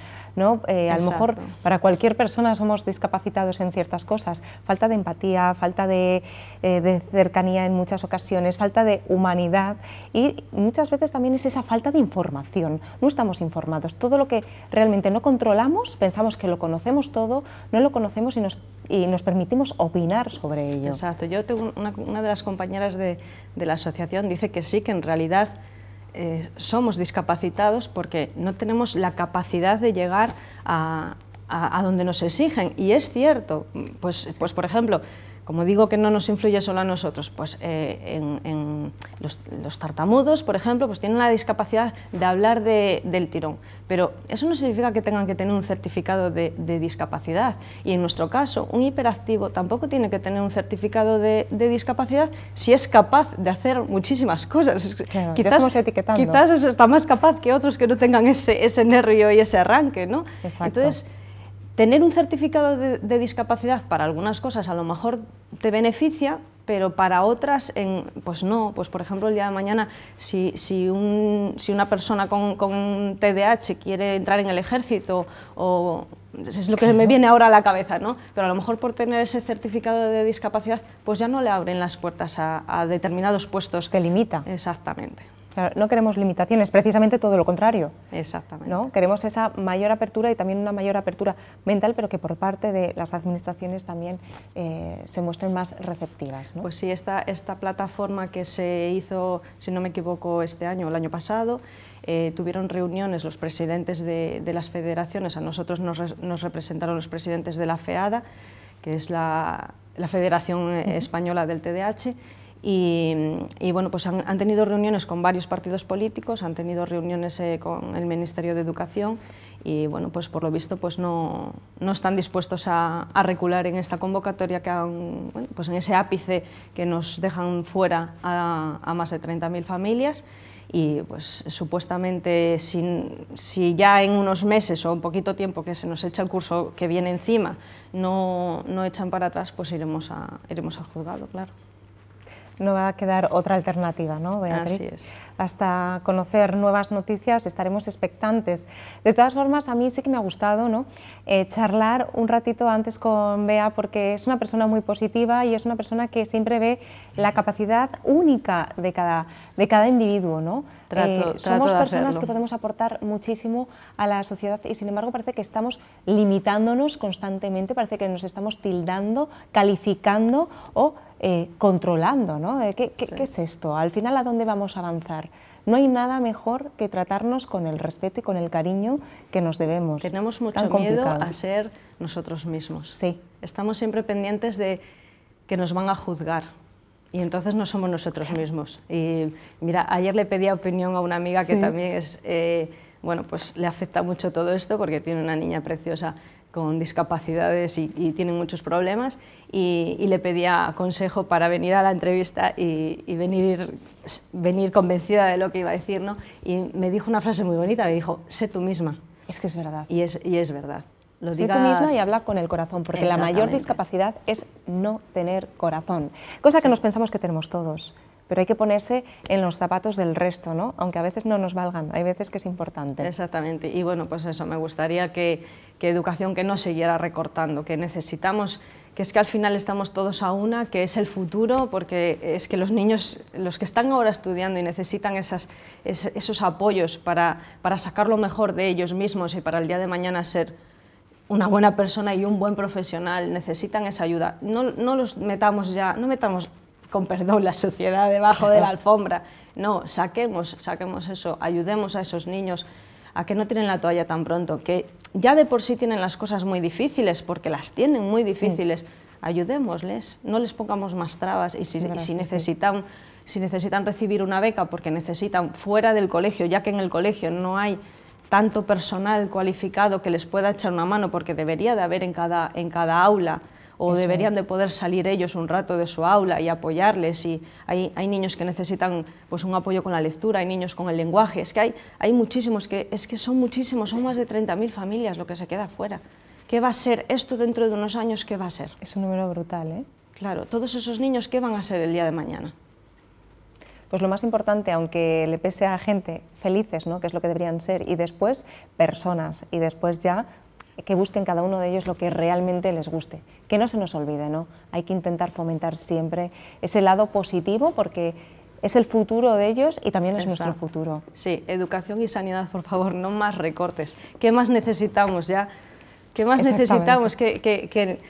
Eh, a lo mejor para cualquier persona somos discapacitados en ciertas cosas, falta de empatía, falta eh, de, cercanía en muchas ocasiones, falta de humanidad y muchas veces también es esa falta de información, no estamos informados, todo lo que realmente no controlamos, pensamos que lo conocemos todo, no lo conocemos y nos, y nos permitimos opinar sobre ello. Exacto, yo tengo una, una de las compañeras de, de la asociación, dice que sí, que en realidad eh, somos discapacitados porque no tenemos la capacidad de llegar a, a, a donde nos exigen. Y es cierto, pues, pues por ejemplo, como digo que no nos influye solo a nosotros, pues eh, en, los, tartamudos, por ejemplo, pues tienen la discapacidad de hablar del tirón, pero eso no significa que tengan que tener un certificado de, discapacidad. Y en nuestro caso, un hiperactivo tampoco tiene que tener un certificado de, discapacidad si es capaz de hacer muchísimas cosas. quizás, está más capaz que otros que no tengan ese, nervio y ese arranque, ¿no? Entonces, Tener un certificado de, discapacidad para algunas cosas a lo mejor te beneficia, pero para otras, en, pues no. Pues por ejemplo, el día de mañana, si, una persona con, TDAH quiere entrar en el ejército, o es lo que me viene ahora a la cabeza, ¿no? Pero a lo mejor por tener ese certificado de discapacidad, pues ya no le abren las puertas a, determinados puestos. que limita. Exactamente no queremos limitaciones, precisamente todo lo contrario. Exactamente. ¿no? Queremos esa mayor apertura y también una mayor apertura mental, pero que por parte de las administraciones también eh, se muestren más receptivas. Pues sí, esta, esta plataforma que se hizo, si no me equivoco, este año o el año pasado, eh, tuvieron reuniones los presidentes de, las federaciones, a nosotros nos, nos, representaron los presidentes de la FEADA, que es la, la Federación Española del TDAH, y, bueno, pues han, tenido reuniones con varios partidos políticos, han tenido reuniones eh, con el Ministerio de Educación y bueno, pues por lo visto pues no, están dispuestos a, recular en esta convocatoria, que pues en ese ápice que nos dejan fuera a, más de 30.000 familias y pues supuestamente si, si, ya en unos meses o un poquito tiempo que se nos echa el curso que viene encima no, no echan para atrás, pues iremos a, iremos al juzgado, claro no va a quedar otra alternativa, ¿no, Beatriz? Así es hasta conocer nuevas noticias estaremos expectantes. De todas formas, a mí sí que me ha gustado ¿no? Eh, charlar un ratito antes con Bea porque es una persona muy positiva y es una persona que siempre ve la capacidad única de cada, de cada individuo. Eh, somos personas que podemos aportar muchísimo a la sociedad y sin embargo parece que estamos limitándonos constantemente, parece que nos estamos tildando, calificando o eh, controlando. ¿Qué es esto? Al final, ¿a dónde vamos a avanzar? No hay nada mejor que tratarnos con el respeto y con el cariño que nos debemos. Tenemos mucho miedo a ser nosotros mismos. Sí. Estamos siempre pendientes de que nos van a juzgar y entonces no somos nosotros mismos. Y mira, ayer le pedí opinión a una amiga que también es, eh, bueno, pues le afecta mucho todo esto porque tiene una niña preciosa con discapacidades y, y tienen muchos problemas y, le pedía consejo para venir a la entrevista y, venir, venir convencida de lo que iba a decir. ¿no? Y me dijo una frase muy bonita, me dijo, sé tú misma. Es que es verdad. Y es, y es verdad. Lo sé digas... tú misma y habla con el corazón, porque la mayor discapacidad es no tener corazón, cosa que nos pensamos que tenemos todos pero hay que ponerse en los zapatos del resto, ¿no? aunque a veces no nos valgan, hay veces que es importante. Exactamente, y bueno, pues eso, me gustaría que, educación que no siguiera recortando, que necesitamos que es que al final estamos todos a una, que es el futuro, porque es que los niños, los que están ahora estudiando y necesitan esos apoyos para, para sacar lo mejor de ellos mismos y para el día de mañana ser una buena persona y un buen profesional, necesitan esa ayuda. No, no los metamos ya, no metamos con perdón, la sociedad debajo de la *laughs* alfombra. No, saquemos, saquemos eso, ayudemos a esos niños a que no tienen la toalla tan pronto, que ya de por sí tienen las cosas muy difíciles, porque las tienen muy difíciles. Ayudémosles, no les pongamos más trabas y si, necesitan... Si necesitan recibir una beca porque necesitan fuera del colegio, ya que en el colegio no hay tanto personal cualificado que les pueda echar una mano, porque debería de haber en cada, en cada aula o deberían de poder salir ellos un rato de su aula y apoyarles. Y hay, niños que necesitan pues, un apoyo con la lectura, hay niños con el lenguaje, es que hay, hay muchísimos, que, es que son muchísimos, son más de 30.000 familias lo que se queda fuera. ¿Qué va a ser esto dentro de unos años? ¿Qué va a ser? Es un número brutal, ¿eh? Claro, todos esos niños, ¿qué van a ser el día de mañana? pues lo más importante, aunque le pese a gente, felices, ¿no? que es lo que deberían ser, y después personas, y después ya que busquen cada uno de ellos lo que realmente les guste. Que no se nos olvide, ¿no? Hay que intentar fomentar siempre ese lado positivo porque es el futuro de ellos y también es nuestro futuro. Sí, educación y sanidad, por favor, no más recortes. ¿Qué más necesitamos ya? ¿Qué más necesitamos? Que,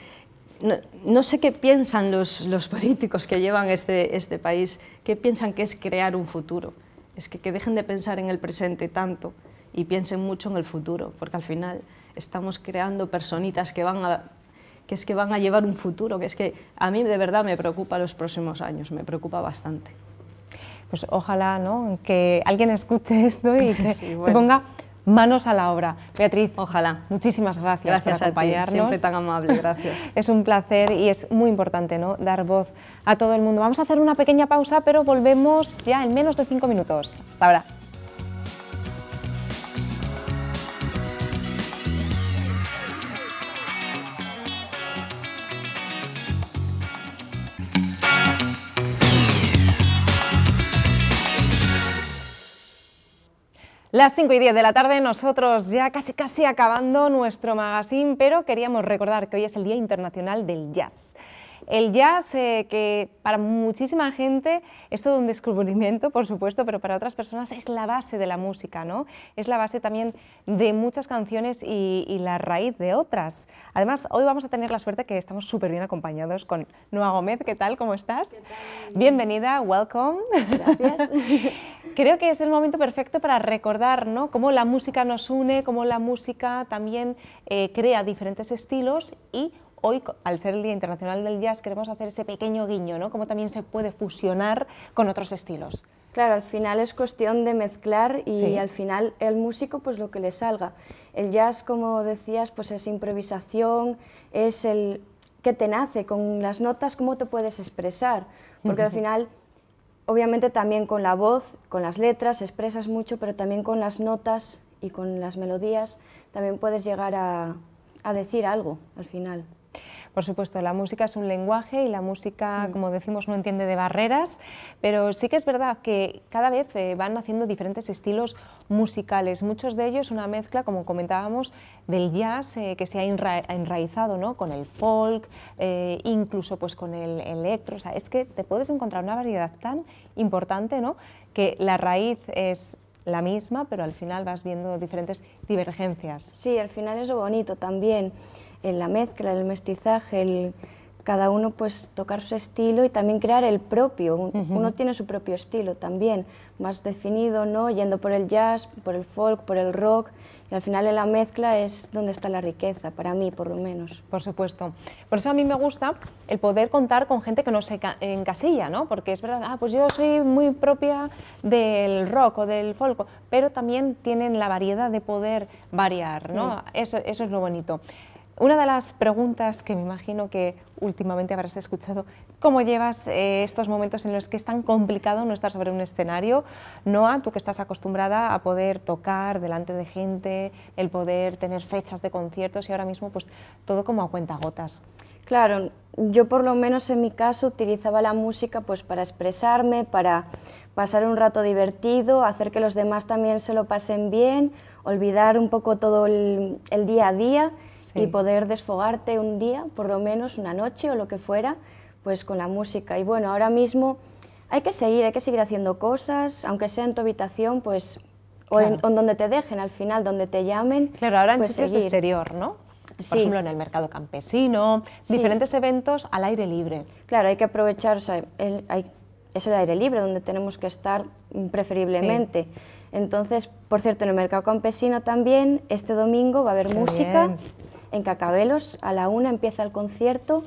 no, sé qué piensan los, políticos que llevan este, este país, qué piensan que es crear un futuro. Es que dejen de pensar en el presente tanto y piensen mucho en el futuro, porque al final estamos creando personitas que van a que es que van a llevar un futuro, que es que a mí de verdad me preocupa los próximos años, me preocupa bastante. Pues ojalá ¿no? que alguien escuche esto y *laughs* que se ponga manos a la obra. Beatriz, ojalá. Muchísimas gracias, por acompañarnos. A siempre tan amable, gracias. *laughs* es un placer y es muy importante ¿no? dar voz a todo el mundo. Vamos a hacer una pequeña pausa, pero volvemos ya en menos de cinco minutos. Hasta ahora. Las 5 y 10 de la tarde, nosotros ya casi casi acabando nuestro magazine, pero queríamos recordar que hoy es el Día Internacional del Jazz. El jazz, que para muchísima gente es todo un descubrimiento, por supuesto, pero para otras personas es la base de la música, ¿no? Es la base también de muchas canciones y, la raíz de otras. Además, hoy vamos a tener la suerte que estamos súper bien acompañados con Noa Gómez. ¿Qué tal? ¿Cómo estás? Bienvenida, welcome. Gracias. *laughs* Creo que es el momento perfecto para recordar ¿no? cómo la música nos une, cómo la música también eh, crea diferentes estilos y hoy, al ser el Día Internacional del Jazz, queremos hacer ese pequeño guiño, ¿no? Cómo también se puede fusionar con otros estilos. Claro, al final es cuestión de mezclar y al final el músico pues lo que le salga. El jazz, como decías, pues es improvisación, es el que te nace con las notas, cómo te puedes expresar, porque al final obviamente también con la voz, con las letras expresas mucho, pero también con las notas y con las melodías también puedes llegar a decir algo al final. Por supuesto, la música es un lenguaje y la música, mm. como decimos, no entiende de barreras, pero sí que es verdad que cada vez eh, van haciendo diferentes estilos musicales, muchos de ellos una mezcla, como comentábamos, del jazz eh, que se ha enraizado ¿no? con el folk, eh, incluso pues con el electro, o es que te puedes encontrar una variedad tan importante ¿no? que la raíz es la misma, pero al final vas viendo diferentes divergencias. Sí, al final es lo bonito también en la mezcla, el mestizaje, el, cada uno pues tocar su estilo y también crear el propio. Uno tiene su propio estilo también, más definido, ¿no? Yendo por el jazz, por el folk, por el rock. Y al final en la mezcla es donde está la riqueza, para mí por lo menos. Por supuesto. Por eso a mí me gusta el poder contar con gente que no se encasilla, ¿no? Porque es verdad, ah, pues yo soy muy propia del rock o del folk, pero también tienen la variedad de poder variar, ¿no? eso, eso es lo bonito. Una de las preguntas que me imagino que últimamente habrás escuchado, ¿cómo llevas eh, estos momentos en los que es tan complicado no estar sobre un escenario? Noa, tú que estás acostumbrada a poder tocar delante de gente, el poder tener fechas de conciertos y ahora mismo pues todo como a cuentagotas. Claro, yo por lo menos en mi caso utilizaba la música pues para expresarme, para pasar un rato divertido, hacer que los demás también se lo pasen bien, olvidar un poco todo el día a día y poder desfogarte un día, por lo menos una noche o lo que fuera, pues con la música. Y bueno, ahora mismo hay que seguir, hay que seguir haciendo cosas, aunque sea en tu habitación, pues, o, en, donde te dejen al final, donde te llamen. Claro, ahora en el pues exterior, ¿no? Por ejemplo, en el mercado campesino, diferentes eventos al aire libre. Claro, hay que aprovechar, o es el aire libre donde tenemos que estar mm, preferiblemente. Entonces, por cierto, en el mercado campesino también, este domingo va a haber música en Cacabelos. A la una empieza el concierto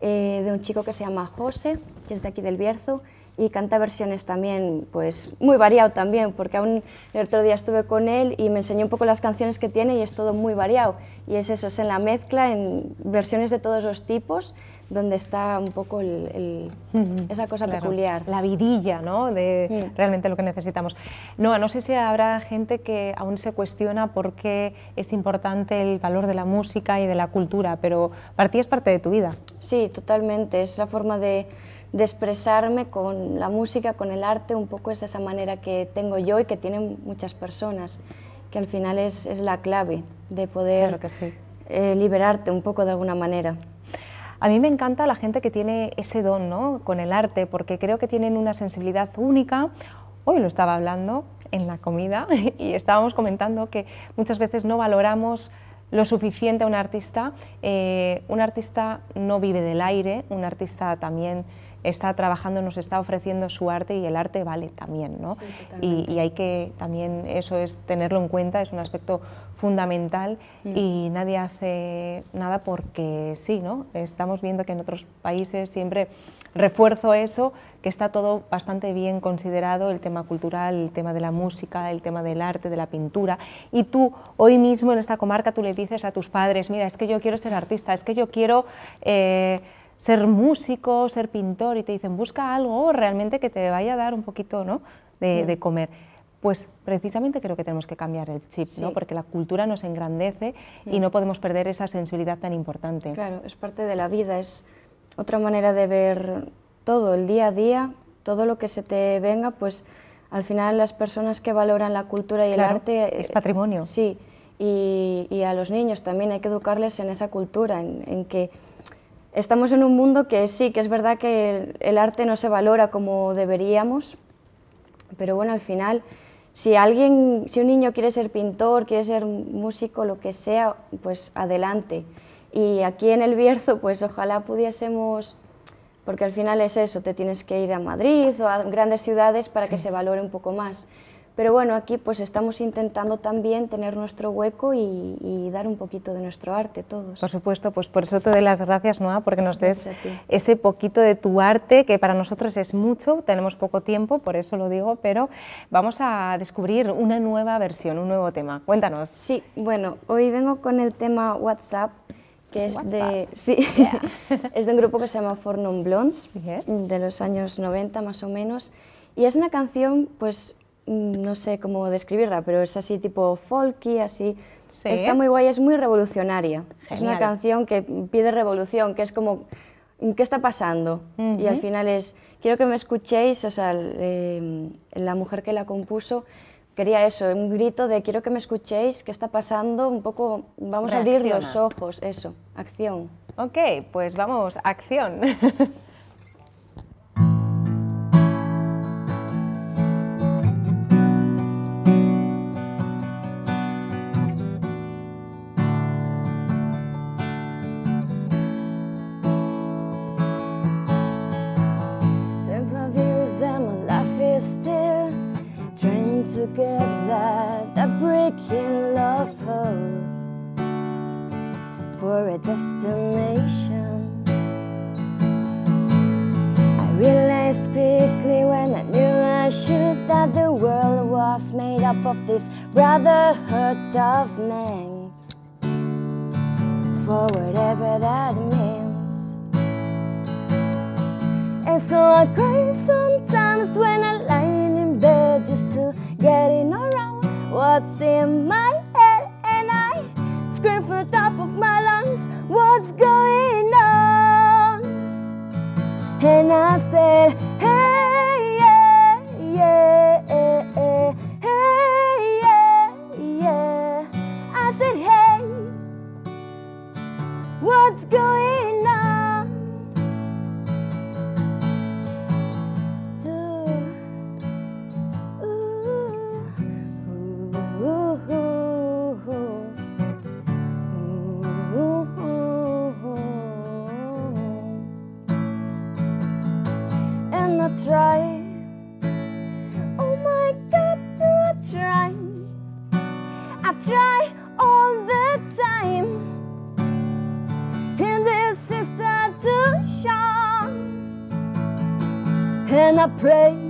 eh, de un chico que se llama José, que es de aquí del Bierzo, y canta versiones también, pues muy variado también, porque aún el otro día estuve con él y me enseñó un poco las canciones que tiene y es todo muy variado. Y es eso, es en la mezcla, en versiones de todos los tipos, donde está un poco esa cosa peculiar. La vidilla, ¿no? De realmente lo que necesitamos. No, no sé si habrá gente que aún se cuestiona por qué es importante el valor de la música y de la cultura, pero para ti es parte de tu vida. Sí, totalmente. Es esa forma de, expresarme con la música, con el arte, un poco es esa manera que tengo yo y que tienen muchas personas, que al final es, la clave de poder eh, liberarte un poco de alguna manera. A mí me encanta la gente que tiene ese don con el arte, porque creo que tienen una sensibilidad única. Hoy lo estaba hablando en la comida *laughs* y estábamos comentando que muchas veces no valoramos lo suficiente a un artista. Eh, un artista no vive del aire, un artista también está trabajando, nos está ofreciendo su arte y el arte vale también, ¿no? y, hay que también, eso es tenerlo en cuenta, es un aspecto fundamental mm. y nadie hace nada porque sí, ¿no? Estamos viendo que en otros países siempre refuerzo eso, que está todo bastante bien considerado, el tema cultural, el tema de la música, el tema del arte, de la pintura, y tú hoy mismo en esta comarca tú le dices a tus padres, mira, es que yo quiero ser artista, es que yo quiero... Eh, ser músico, ser pintor y te dicen busca algo realmente que te vaya a dar un poquito ¿no? de, comer. Pues precisamente creo que tenemos que cambiar el chip, ¿no? porque la cultura nos engrandece y mm. no podemos perder esa sensibilidad tan importante. Claro, es parte de la vida, es otra manera de ver todo, el día a día, todo lo que se te venga, pues al final las personas que valoran la cultura y el arte... Es patrimonio. Eh, sí, y, a los niños también hay que educarles en esa cultura, en que Estamos en un mundo que sí, que es verdad que el, arte no se valora como deberíamos, pero bueno, al final, si alguien, si un niño quiere ser pintor, quiere ser músico, lo que sea, pues adelante. Y aquí en el Bierzo, pues ojalá pudiésemos, porque al final es eso, te tienes que ir a Madrid o a grandes ciudades para que se valore un poco más. Pero bueno, aquí pues estamos intentando también tener nuestro hueco y, dar un poquito de nuestro arte todos. Por supuesto, pues por eso te doy las gracias, Noa, porque nos des ese poquito de tu arte, que para nosotros es mucho, tenemos poco tiempo, por eso lo digo, pero vamos a descubrir una nueva versión, un nuevo tema. Cuéntanos. Sí, bueno, hoy vengo con el tema WhatsApp, que es de *laughs* sí, es de un grupo que se llama Fornon Blondes, de los años 90 más o menos, y es una canción pues Mm, no sé cómo describirla, pero es así tipo folky, así. Está muy guay, es muy revolucionaria. Es una canción que pide revolución, que es como, mm, ¿qué está pasando? Y al final es, quiero que me escuchéis, o sea, em, la mujer que la compuso quería eso, un grito de quiero que me escuchéis, qué está pasando, un poco, vamos a abrir los ojos, eso, acción. Ok, pues vamos, acción. *laughs* to get that, that breaking love for a destination. I realized quickly when I knew I should that the world was made up of this brotherhood of men. For whatever that means. And so I cry sometimes when I lie just to get in around what's in my head and I scream from the top of my lungs what's going on and I said hey yeah yeah hey yeah yeah I said hey what's going try? Oh my God, do I try? I try all the time. And this is too short. And I pray.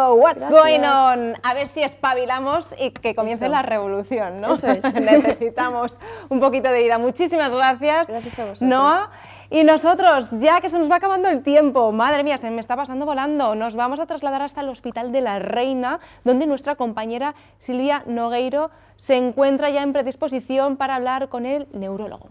what's going on? A ver si espabilamos y que comience la revolución, *laughs* Necesitamos un poquito de vida. Muchísimas gracias. Gracias Noah, y nosotros, ya que se nos va acabando el tiempo, madre mía, se me está pasando volando, nos vamos a trasladar hasta el Hospital de la Reina, donde nuestra compañera Silvia Nogueiro se encuentra ya en predisposición para hablar con el neurólogo.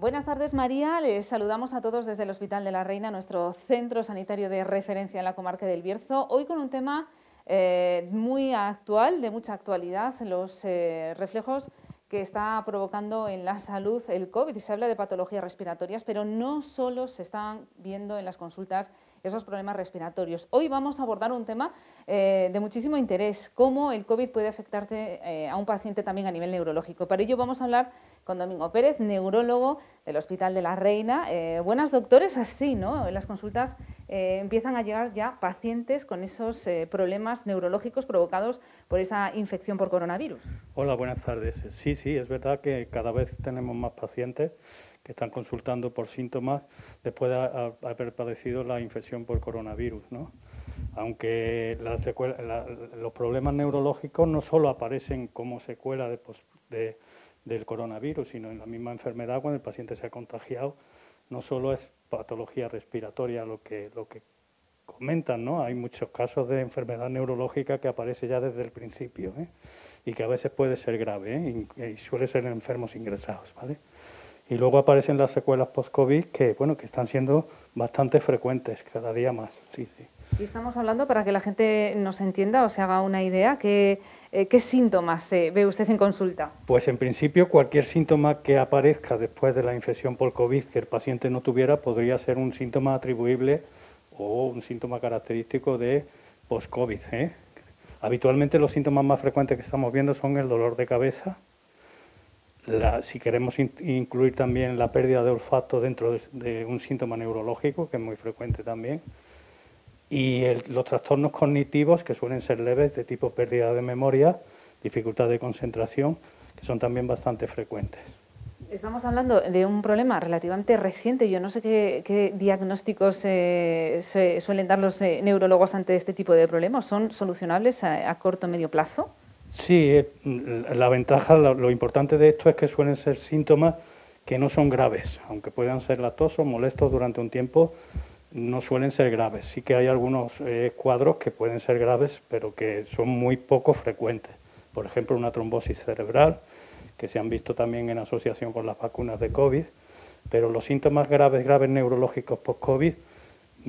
Buenas tardes, María. Les saludamos a todos desde el Hospital de la Reina, nuestro centro sanitario de referencia en la comarca del Bierzo. Hoy con un tema eh, muy actual, de mucha actualidad, los eh, reflejos que está provocando en la salud el COVID. se habla de patologías respiratorias, pero no solo se están viendo en las consultas esos problemas respiratorios. Hoy vamos a abordar un tema eh, de muchísimo interés, cómo el COVID puede afectarte eh, a un paciente también a nivel neurológico. Para ello vamos a hablar con Domingo Pérez, neurólogo del Hospital de la Reina. Eh, buenas doctores, así, ¿no? En las consultas empiezan a llegar ya pacientes con esos problemas neurológicos provocados por esa infección por coronavirus. Hola, buenas tardes. Sí, sí, es verdad que cada vez tenemos más pacientes están consultando por síntomas después de haber padecido la infección por coronavirus. ¿no? Aunque los problemas neurológicos no solo aparecen como secuela de, del coronavirus, sino en la misma enfermedad cuando el paciente se ha contagiado, no solo es patología respiratoria lo que, lo que comentan, ¿no? Hay muchos casos de enfermedad neurológica que aparece ya desde el principio ¿eh? y que a veces puede ser grave ¿eh? y, suele ser enfermos ingresados, ¿vale? Y luego aparecen las secuelas post-COVID que, bueno, que están siendo bastante frecuentes cada día más. Y estamos hablando para que la gente nos entienda o se haga una idea, ¿qué, eh, síntomas eh, ve usted en consulta? Pues en principio cualquier síntoma que aparezca después de la infección por COVID que el paciente no tuviera podría ser un síntoma atribuible o un síntoma característico de post-COVID. ¿eh? Habitualmente los síntomas más frecuentes que estamos viendo son el dolor de cabeza, si queremos incluir también la pérdida de olfato dentro de, un síntoma neurológico, que es muy frecuente también, y los trastornos cognitivos, que suelen ser leves, de tipo pérdida de memoria, dificultad de concentración, que son también bastante frecuentes. Estamos hablando de un problema relativamente reciente. Yo no sé qué, diagnósticos eh, se suelen dar los eh, neurólogos ante este tipo de problemas. ¿Son solucionables a, a corto o medio plazo? Sí, mm, la ventaja, lo, importante de esto es que suelen ser síntomas que no son graves, aunque puedan ser latosos, molestos durante un tiempo, no suelen ser graves. Sí que hay algunos eh, cuadros que pueden ser graves, pero que son muy poco frecuentes. Por ejemplo, una trombosis cerebral, que se han visto también en asociación con las vacunas de COVID, pero los síntomas graves, graves neurológicos post-COVID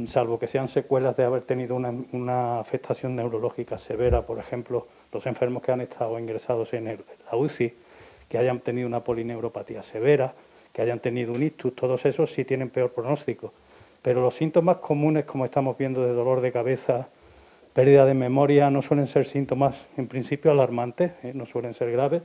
salvo que sean secuelas de haber tenido una, afectación neurológica severa, por ejemplo, los enfermos que han estado ingresados en la UCI, que hayan tenido una polineuropatía severa, que hayan tenido un ictus, todos esos sí tienen peor pronóstico. Pero los síntomas comunes, como estamos viendo, de dolor de cabeza, pérdida de memoria, no suelen ser síntomas en principio alarmantes, eh, no suelen ser graves,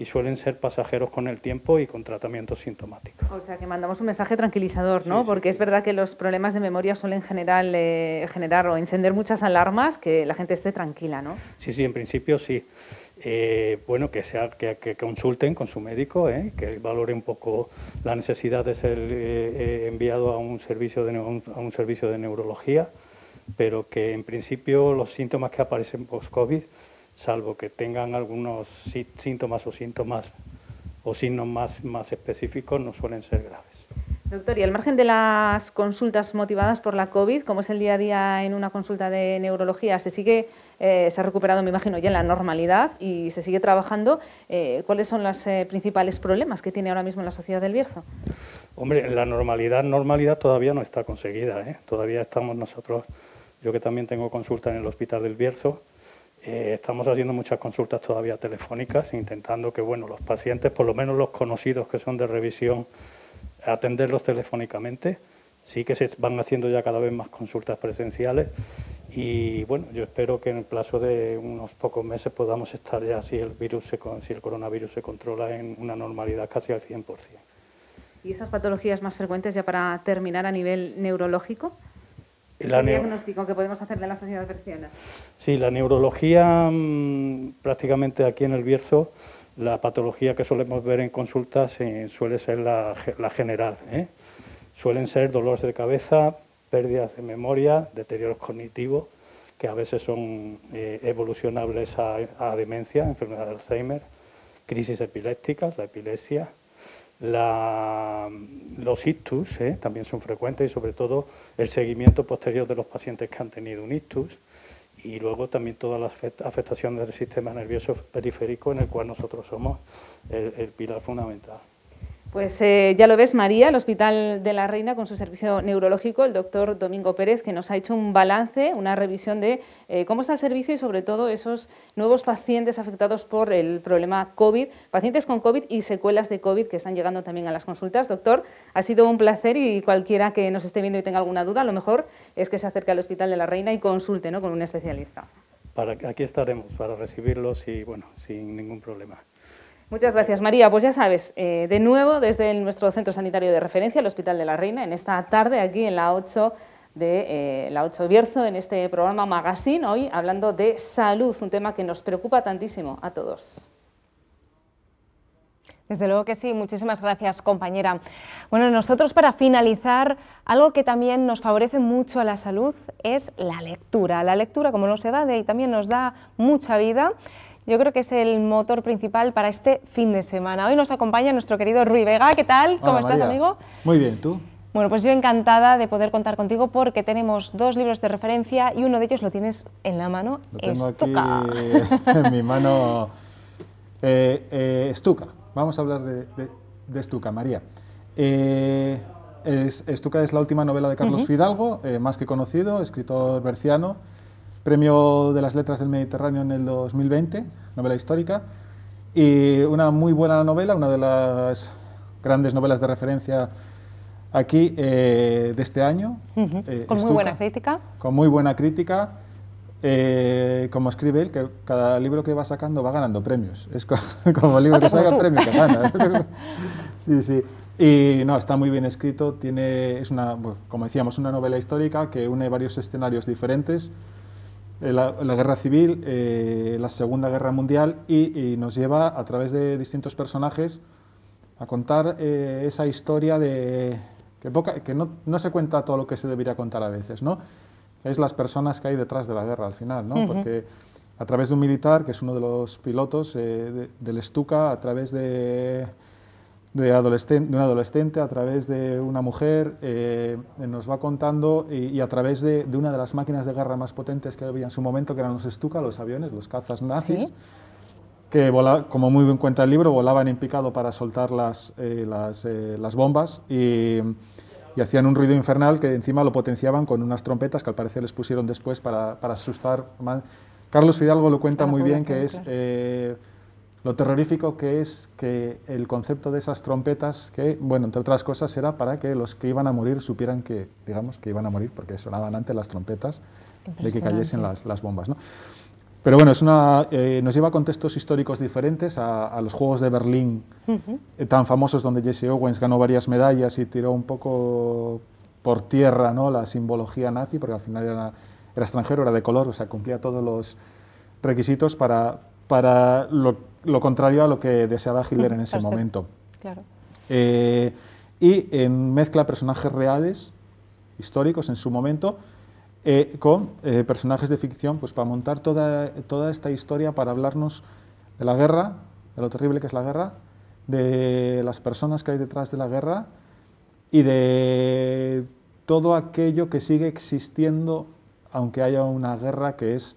y suelen ser pasajeros con el tiempo y con tratamientos sintomáticos. O sea, que mandamos un mensaje tranquilizador, ¿no? Porque es verdad que los problemas de memoria suelen generar, eh, generar o encender muchas alarmas, que la gente esté tranquila, ¿no? Sí, sí, en principio sí. Eh, bueno, que, sea, que, consulten con su médico, ¿eh? que valore un poco la necesidad de ser enviado a un, servicio de, a un servicio de neurología, pero que en principio los síntomas que aparecen post-COVID salvo que tengan algunos síntomas o síntomas o signos más, específicos, no suelen ser graves. Doctor, y al margen de las consultas motivadas por la COVID, como es el día a día en una consulta de neurología, se sigue, eh, se ha recuperado, me imagino, ya la normalidad y se sigue trabajando. Eh, ¿Cuáles son los eh, principales problemas que tiene ahora mismo la sociedad del Bierzo? Hombre, la normalidad, normalidad todavía no está conseguida. Todavía estamos nosotros, yo que también tengo consulta en el Hospital del Bierzo, eh, estamos haciendo muchas consultas todavía telefónicas, intentando que bueno, los pacientes, por lo menos los conocidos que son de revisión, atenderlos telefónicamente. Sí que se van haciendo ya cada vez más consultas presenciales y bueno, yo espero que en el plazo de unos pocos meses podamos estar ya si el virus si el coronavirus se controla en una normalidad casi al 100%. ¿Y esas patologías más frecuentes ya para terminar a nivel neurológico? ¿Qué diagnóstico que podemos hacer de la sociedad berciana. Sí, la neurología mm, prácticamente aquí en el Bierzo, la patología que solemos ver en consultas suele ser la, general. ¿eh? Suelen ser dolores de cabeza, pérdidas de memoria, deterioros cognitivos, que a veces son eh, evolucionables a, a, demencia, enfermedad de Alzheimer, crisis epilépticas, la epilepsia, los ictus ¿eh? también son frecuentes y sobre todo el seguimiento posterior de los pacientes que han tenido un ictus y luego también todas las afectaciones del sistema nervioso periférico en el cual nosotros somos el pilar fundamental. Pues eh, ya lo ves, María, el Hospital de la Reina con su servicio neurológico, el doctor Domingo Pérez, que nos ha hecho un balance, una revisión de eh, cómo está el servicio y sobre todo esos nuevos pacientes afectados por el problema COVID, pacientes con COVID y secuelas de COVID que están llegando también a las consultas. Doctor, ha sido un placer y cualquiera que nos esté viendo y tenga alguna duda, a lo mejor es que se acerque al Hospital de la Reina y consulte ¿no? con un especialista. Para, aquí estaremos para recibirlos y bueno, sin ningún problema. Muchas gracias, María. Pues ya sabes, eh, de nuevo desde nuestro centro sanitario de referencia, el Hospital de la Reina, en esta tarde aquí en la 8 de eh, la 8 Bierzo, en este programa Magazine, hoy hablando de salud, un tema que nos preocupa tantísimo a todos. Desde luego que sí, muchísimas gracias compañera. Bueno, nosotros para finalizar, algo que también nos favorece mucho a la salud es la lectura. La lectura, como nos evade y también nos da mucha vida, yo creo que es el motor principal para este fin de semana. Hoy nos acompaña nuestro querido Rui Vega. ¿Qué tal? ¿Cómo estás, amigo? Muy bien, ¿tú? Bueno, pues yo encantada de poder contar contigo porque tenemos dos libros de referencia y uno de ellos lo tienes en la mano. Lo Estuca. *laughs* en mi mano. Eh, eh, Estuca. Vamos a hablar de, Estuca, María. Eh, es, Estuca es la última novela de Carlos Fidalgo, más que conocido, escritor berciano Premio de las Letras del Mediterráneo en el 2020, novela histórica, y una muy buena novela, una de las grandes novelas de referencia aquí eh, de este año. Eh, con muy buena crítica. Con muy buena crítica. Eh, como escribe él, que cada libro que va sacando va ganando premios. Es *laughs* como el libro que saca premio que gana. *laughs* sí, sí. Y no, está muy bien escrito. Tiene, es una, como decíamos, una novela histórica que une varios escenarios diferentes eh, la, guerra civil, eh, la Segunda Guerra Mundial y, nos lleva a través de distintos personajes a contar eh, esa historia de que, no, se cuenta todo lo que se debería contar a veces, ¿no? Es las personas que hay detrás de la guerra al final, ¿no? Porque a través de un militar, que es uno de los pilotos del Stuka, a través de de, adolescente, de un adolescente a través de una mujer, eh, nos va contando y, a través de, una de las máquinas de guerra más potentes que había en su momento, que eran los Stuka, los aviones, los cazas nazis. que volaban, como muy bien cuenta el libro, volaban en picado para soltar las, eh, eh, las, bombas y, hacían un ruido infernal que encima lo potenciaban con unas trompetas que al parecer les pusieron después para, para asustar. Carlos Fidalgo lo cuenta muy bien, que es... Lo terrorífico que es que el concepto de esas trompetas, que, bueno, entre otras cosas, era para que los que iban a morir supieran que, digamos, que iban a morir, porque sonaban antes las trompetas de que cayesen las, bombas. ¿no? Pero bueno, es una, eh, nos lleva a contextos históricos diferentes, a, los Juegos de Berlín eh, tan famosos donde Jesse Owens ganó varias medallas y tiró un poco por tierra ¿no? la simbología nazi, porque al final era, extranjero, era de color, o sea, cumplía todos los requisitos para, para lo lo contrario a lo que deseaba Hitler mm, en ese momento. Claro. Eh, y mezcla personajes reales, históricos en su momento, eh, con eh, personajes de ficción, pues para montar toda, esta historia, para hablarnos de la guerra, de lo terrible que es la guerra, de las personas que hay detrás de la guerra y de todo aquello que sigue existiendo aunque haya una guerra que es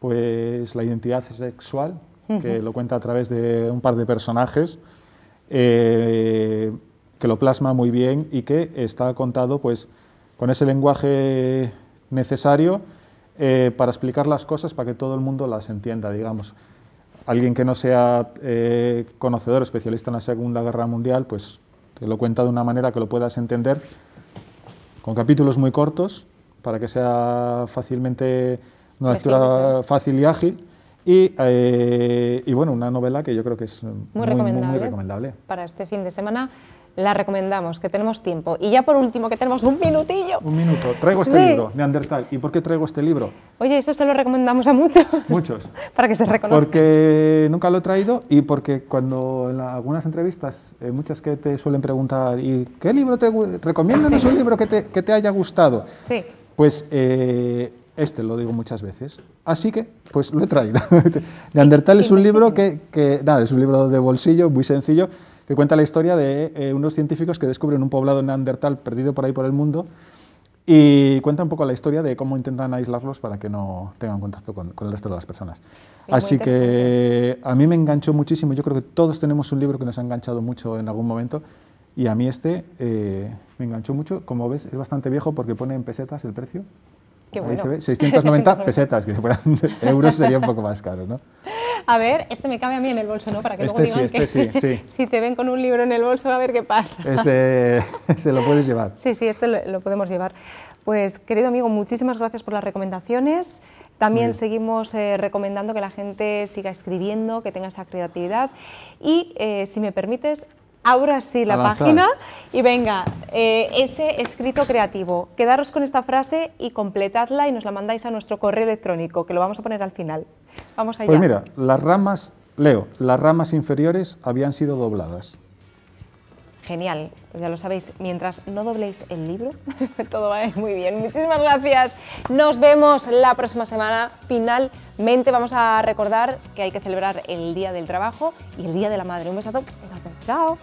pues la identidad sexual, que lo cuenta a través de un par de personajes, eh, que lo plasma muy bien y que está contado pues, con ese lenguaje necesario eh, para explicar las cosas para que todo el mundo las entienda, digamos. Alguien que no sea eh, conocedor, especialista en la Segunda Guerra Mundial, pues te lo cuenta de una manera que lo puedas entender, con capítulos muy cortos, para que sea fácilmente una lectura fácil y ágil eh, y, bueno, una novela que yo creo que es muy, muy, recomendable. Para este fin de semana la recomendamos, que tenemos tiempo. Y ya por último, que tenemos un minutillo. Un minuto. Traigo este libro libro, Neandertal. ¿Y por qué traigo este libro? Oye, eso se lo recomendamos a muchos. Muchos. *laughs* para que se reconozca. Porque nunca lo he traído y porque cuando en algunas entrevistas, eh, muchas que te suelen preguntar, ¿y qué libro te recomiendas? es un libro que te, que te haya gustado. Sí. Pues eh, este lo digo muchas veces. Así que, pues lo he traído. *laughs* Neandertal es un libro que, nada, es un libro de bolsillo, muy sencillo, que cuenta la historia de eh, unos científicos que descubren un poblado neandertal perdido por ahí por el mundo y cuenta un poco la historia de cómo intentan aislarlos para que no tengan contacto con, el resto de las personas. Así que a mí me enganchó muchísimo. Yo creo que todos tenemos un libro que nos ha enganchado mucho en algún momento. Y a mí este eh, me enganchó mucho. Como ves, es bastante viejo porque pone en pesetas el precio. 690 *laughs* pesetas, que si fueran *laughs* euros sería un poco más caro, ¿no? A ver, este me cabe a mí en el bolso, ¿no? Para que luego este digan este que *laughs* si te ven con un libro en el bolso, a ver qué pasa. se lo puedes llevar. Sí, sí, esto lo, podemos llevar. Pues, querido amigo, muchísimas gracias por las recomendaciones. También seguimos eh, recomendando que la gente siga escribiendo, que tenga esa creatividad. Y, eh, si me permites, ahora sí la página y venga, eh, ese escrito creativo. Quedaros con esta frase y completadla y nos la mandáis a nuestro correo electrónico, que lo vamos a poner al final. Vamos allá. Pues mira, las ramas, leo, las ramas inferiores habían sido dobladas. Genial, ya lo sabéis, mientras no dobléis el libro, *laughs* todo va muy bien. Muchísimas gracias. Nos vemos la próxima semana. Finalmente vamos a recordar que hay que celebrar el Día del Trabajo y el Día de la Madre. Un besazo. Chao.